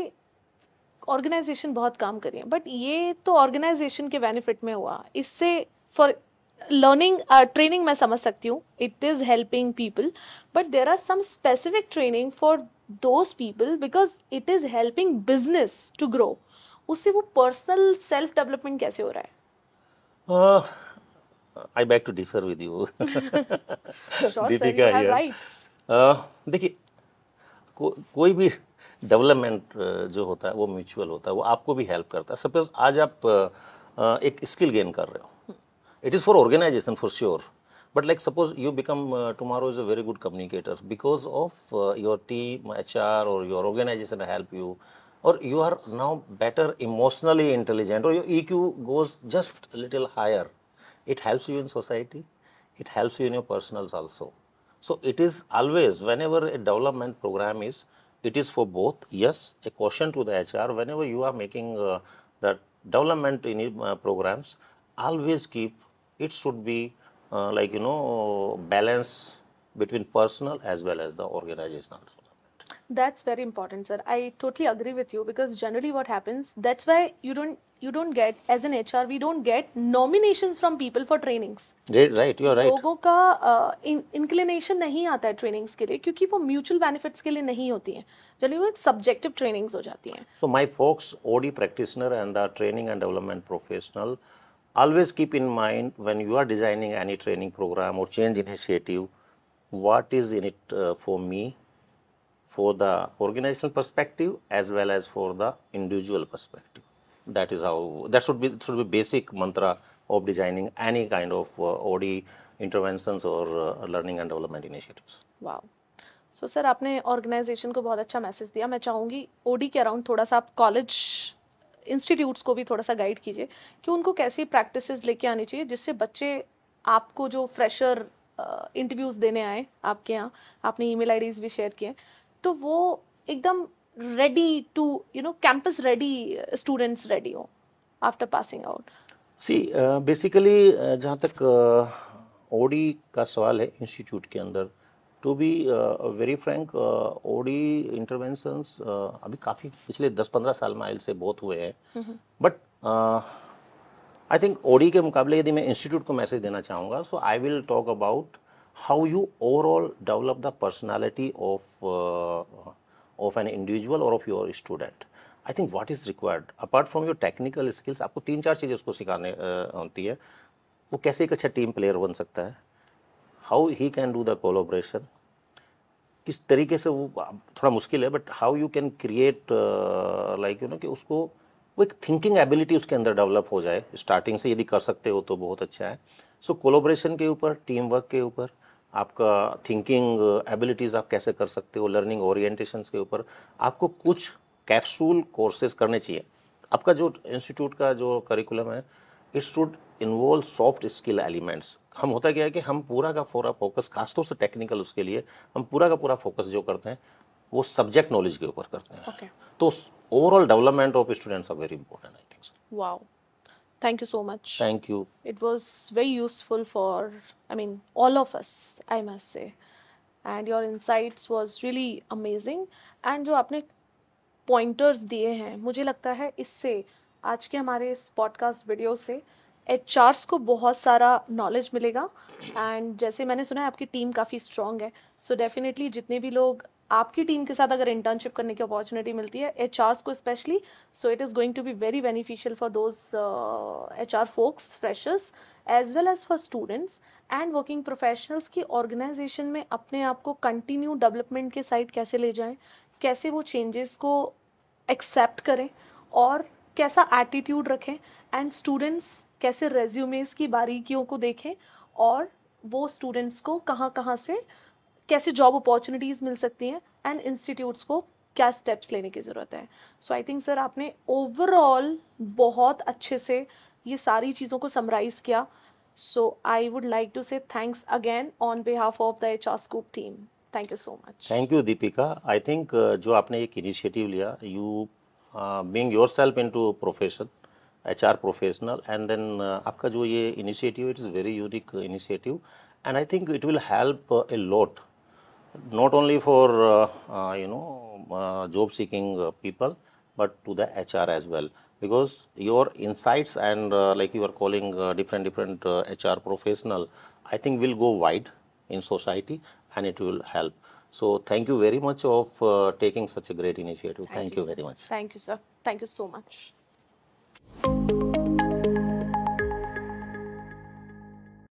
ऑर्गेनाइजेशन बहुत काम करी है बट ये तो ऑर्गेनाइजेशन के बेनिफिट में हुआ इससे फॉर लर्निंग ट्रेनिंग मैं समझ सकती हूँ it is helping people but there are some specific training for those people because it is helping business to grow उससे वो पर्सनल सेल्फ डेवलपमेंट कैसे हो रहा है I beg to differ with you Deepika देखिए को, कोई भी डेवलपमेंट uh, जो होता है वो म्यूचुअल होता है वो आपको भी हेल्प करता है सपोज आज आप uh, uh, एक स्किल गेन कर रहे हो it is for organization for sure but like suppose you become tomorrow is a very good communicator because of your team H R और your organization help you or you are now better emotionally intelligent or your EQ goes just a little higher. It helps you in society, it helps you in your personals also. So it is always, whenever a development program is, it is for both. Yes, a question to the HR, whenever you are making uh, the development in uh, programs, always keep, it should be uh, like, you know, balance between personal as well as the organizational. That's very important, sir. I totally agree with you because generally what happens, that's why you don't you don't get as an HR we don't get nominations from people for trainings. Right, you are right. लोगों का inclination नहीं आता है trainings के लिए क्योंकि वो mutual benefits के लिए नहीं होती हैं. subjective trainings So my folks, OD practitioner and the training and development professional always keep in mind when you are designing any training program or change initiative, what is in it uh, for me for the organizational perspective as well as for the individual perspective. That is how that should be should be basic mantra of designing any kind of uh, OD interventions or uh, learning and development initiatives. Wow. So so, sir आपने organization को बहुत अच्छा message दिया मैं चाहूँगी OD के around थोड़ा सा आप कॉलेज इंस्टीट्यूट्स को भी थोड़ा सा गाइड कीजिए कि उनको कैसी प्रैक्टिसेस लेके आनी चाहिए जिससे बच्चे आपको जो फ्रेशर इंटरव्यूज़ uh, देने आए आपके यहाँ आपने ईमेल आईडीज़ भी शेयर किए हैं तो वो एकदम ready to you know campus ready students ready हो after passing out see basically जहाँ तक ओडी uh, का सवाल है इंस्टीट्यूट के अंदर to be very frank OD interventions अभी काफ़ी पिछले 10-15 साल में आयल से बहुत हुए हैं बट आई थिंक ओडी के मुकाबले यदि मैं इंस्टीट्यूट को मैसेज देना चाहूँगा so I will talk about how you overall develop the personality of, uh, of an individual or of your student. I think what is required apart from your technical skills आपको तीन चार चीज़ें उसको सिखाने होती hai वो कैसे एक अच्छा टीम प्लेयर बन सकता है how he can do the collaboration किस तरीके से वो थोड़ा मुश्किल है but how you can create like you know कि उसको वो एक थिंकिंग एबिलिटी उसके अंदर डेवलप हो जाए स्टार्टिंग से यदि कर सकते हो तो बहुत अच्छा है सो so, कोलोब्रेशन के ऊपर टीम वर्क के ऊपर आपका थिंकिंग एबिलिटीज़ uh, आप कैसे कर सकते हो लर्निंग ओरिएंटेशन के ऊपर आपको कुछ कैप्सूल कोर्सेज करने चाहिए आपका जो इंस्टीट्यूट का जो करिकुलम है it should involve soft skill elements हम होता क्या है कि हम पूरा का पूरा फोकस खासतौर से टेक्निकल उसके लिए हम पूरा का पूरा फोकस जो करते हैं वो सब्जेक्ट नॉलेज के ऊपर करते हैं okay. तो overall development of students are very important I think wow Thank you so much. Thank you. It was very useful for, I mean, all of us, I must say. and your insights was really amazing and jo aapne pointers diye hain mujhe lagta hai isse aaj ke hamare is podcast video se H को बहुत सारा knowledge मिलेगा and जैसे मैंने सुना है आपकी team काफ़ी स्ट्रॉन्ग है सो so डेफिनेटली जितने भी लोग आपकी टीम के साथ अगर इंटर्नशिप करने की अपॉर्चुनिटी मिलती है एच को specially so it is going to be very beneficial for those H R folks freshers as well as for students and working professionals की ऑर्गेनाइजेशन में अपने आप को कंटिन्यू डेवलपमेंट के साइड कैसे ले जाएं कैसे वो चेंजेस को एक्सेप्ट करें और कैसा एटीट्यूड रखें एंड स्टूडेंट्स कैसे रेज्यूमेज की बारीकियों को देखें और वो स्टूडेंट्स को कहाँ कहाँ से uh, कैसे जॉब अपॉर्चुनिटीज मिल सकती हैं एंड इंस्टीट्यूट्स को क्या स्टेप्स लेने की ज़रूरत है सो आई थिंक सर आपने ओवरऑल बहुत अच्छे से ये सारी चीज़ों को समराइज़ किया so I would like to say thanks again on behalf of the H R scoop team thank you so much thank you Deepika I think जो आपने एक इनिशिएटिव लिया you being yourself into profession H R professional and then आपका जो ये initiative it is very unique initiative and I think it will help a lot not only for uh, uh, you know uh, job seeking people but to the HR as well because your insights and like you are calling different different HR professional I think will go wide in society and it will help. So thank you very much of uh, taking such a great initiative. Thank, thank you, you very much. Thank you, sir. Thank you so much.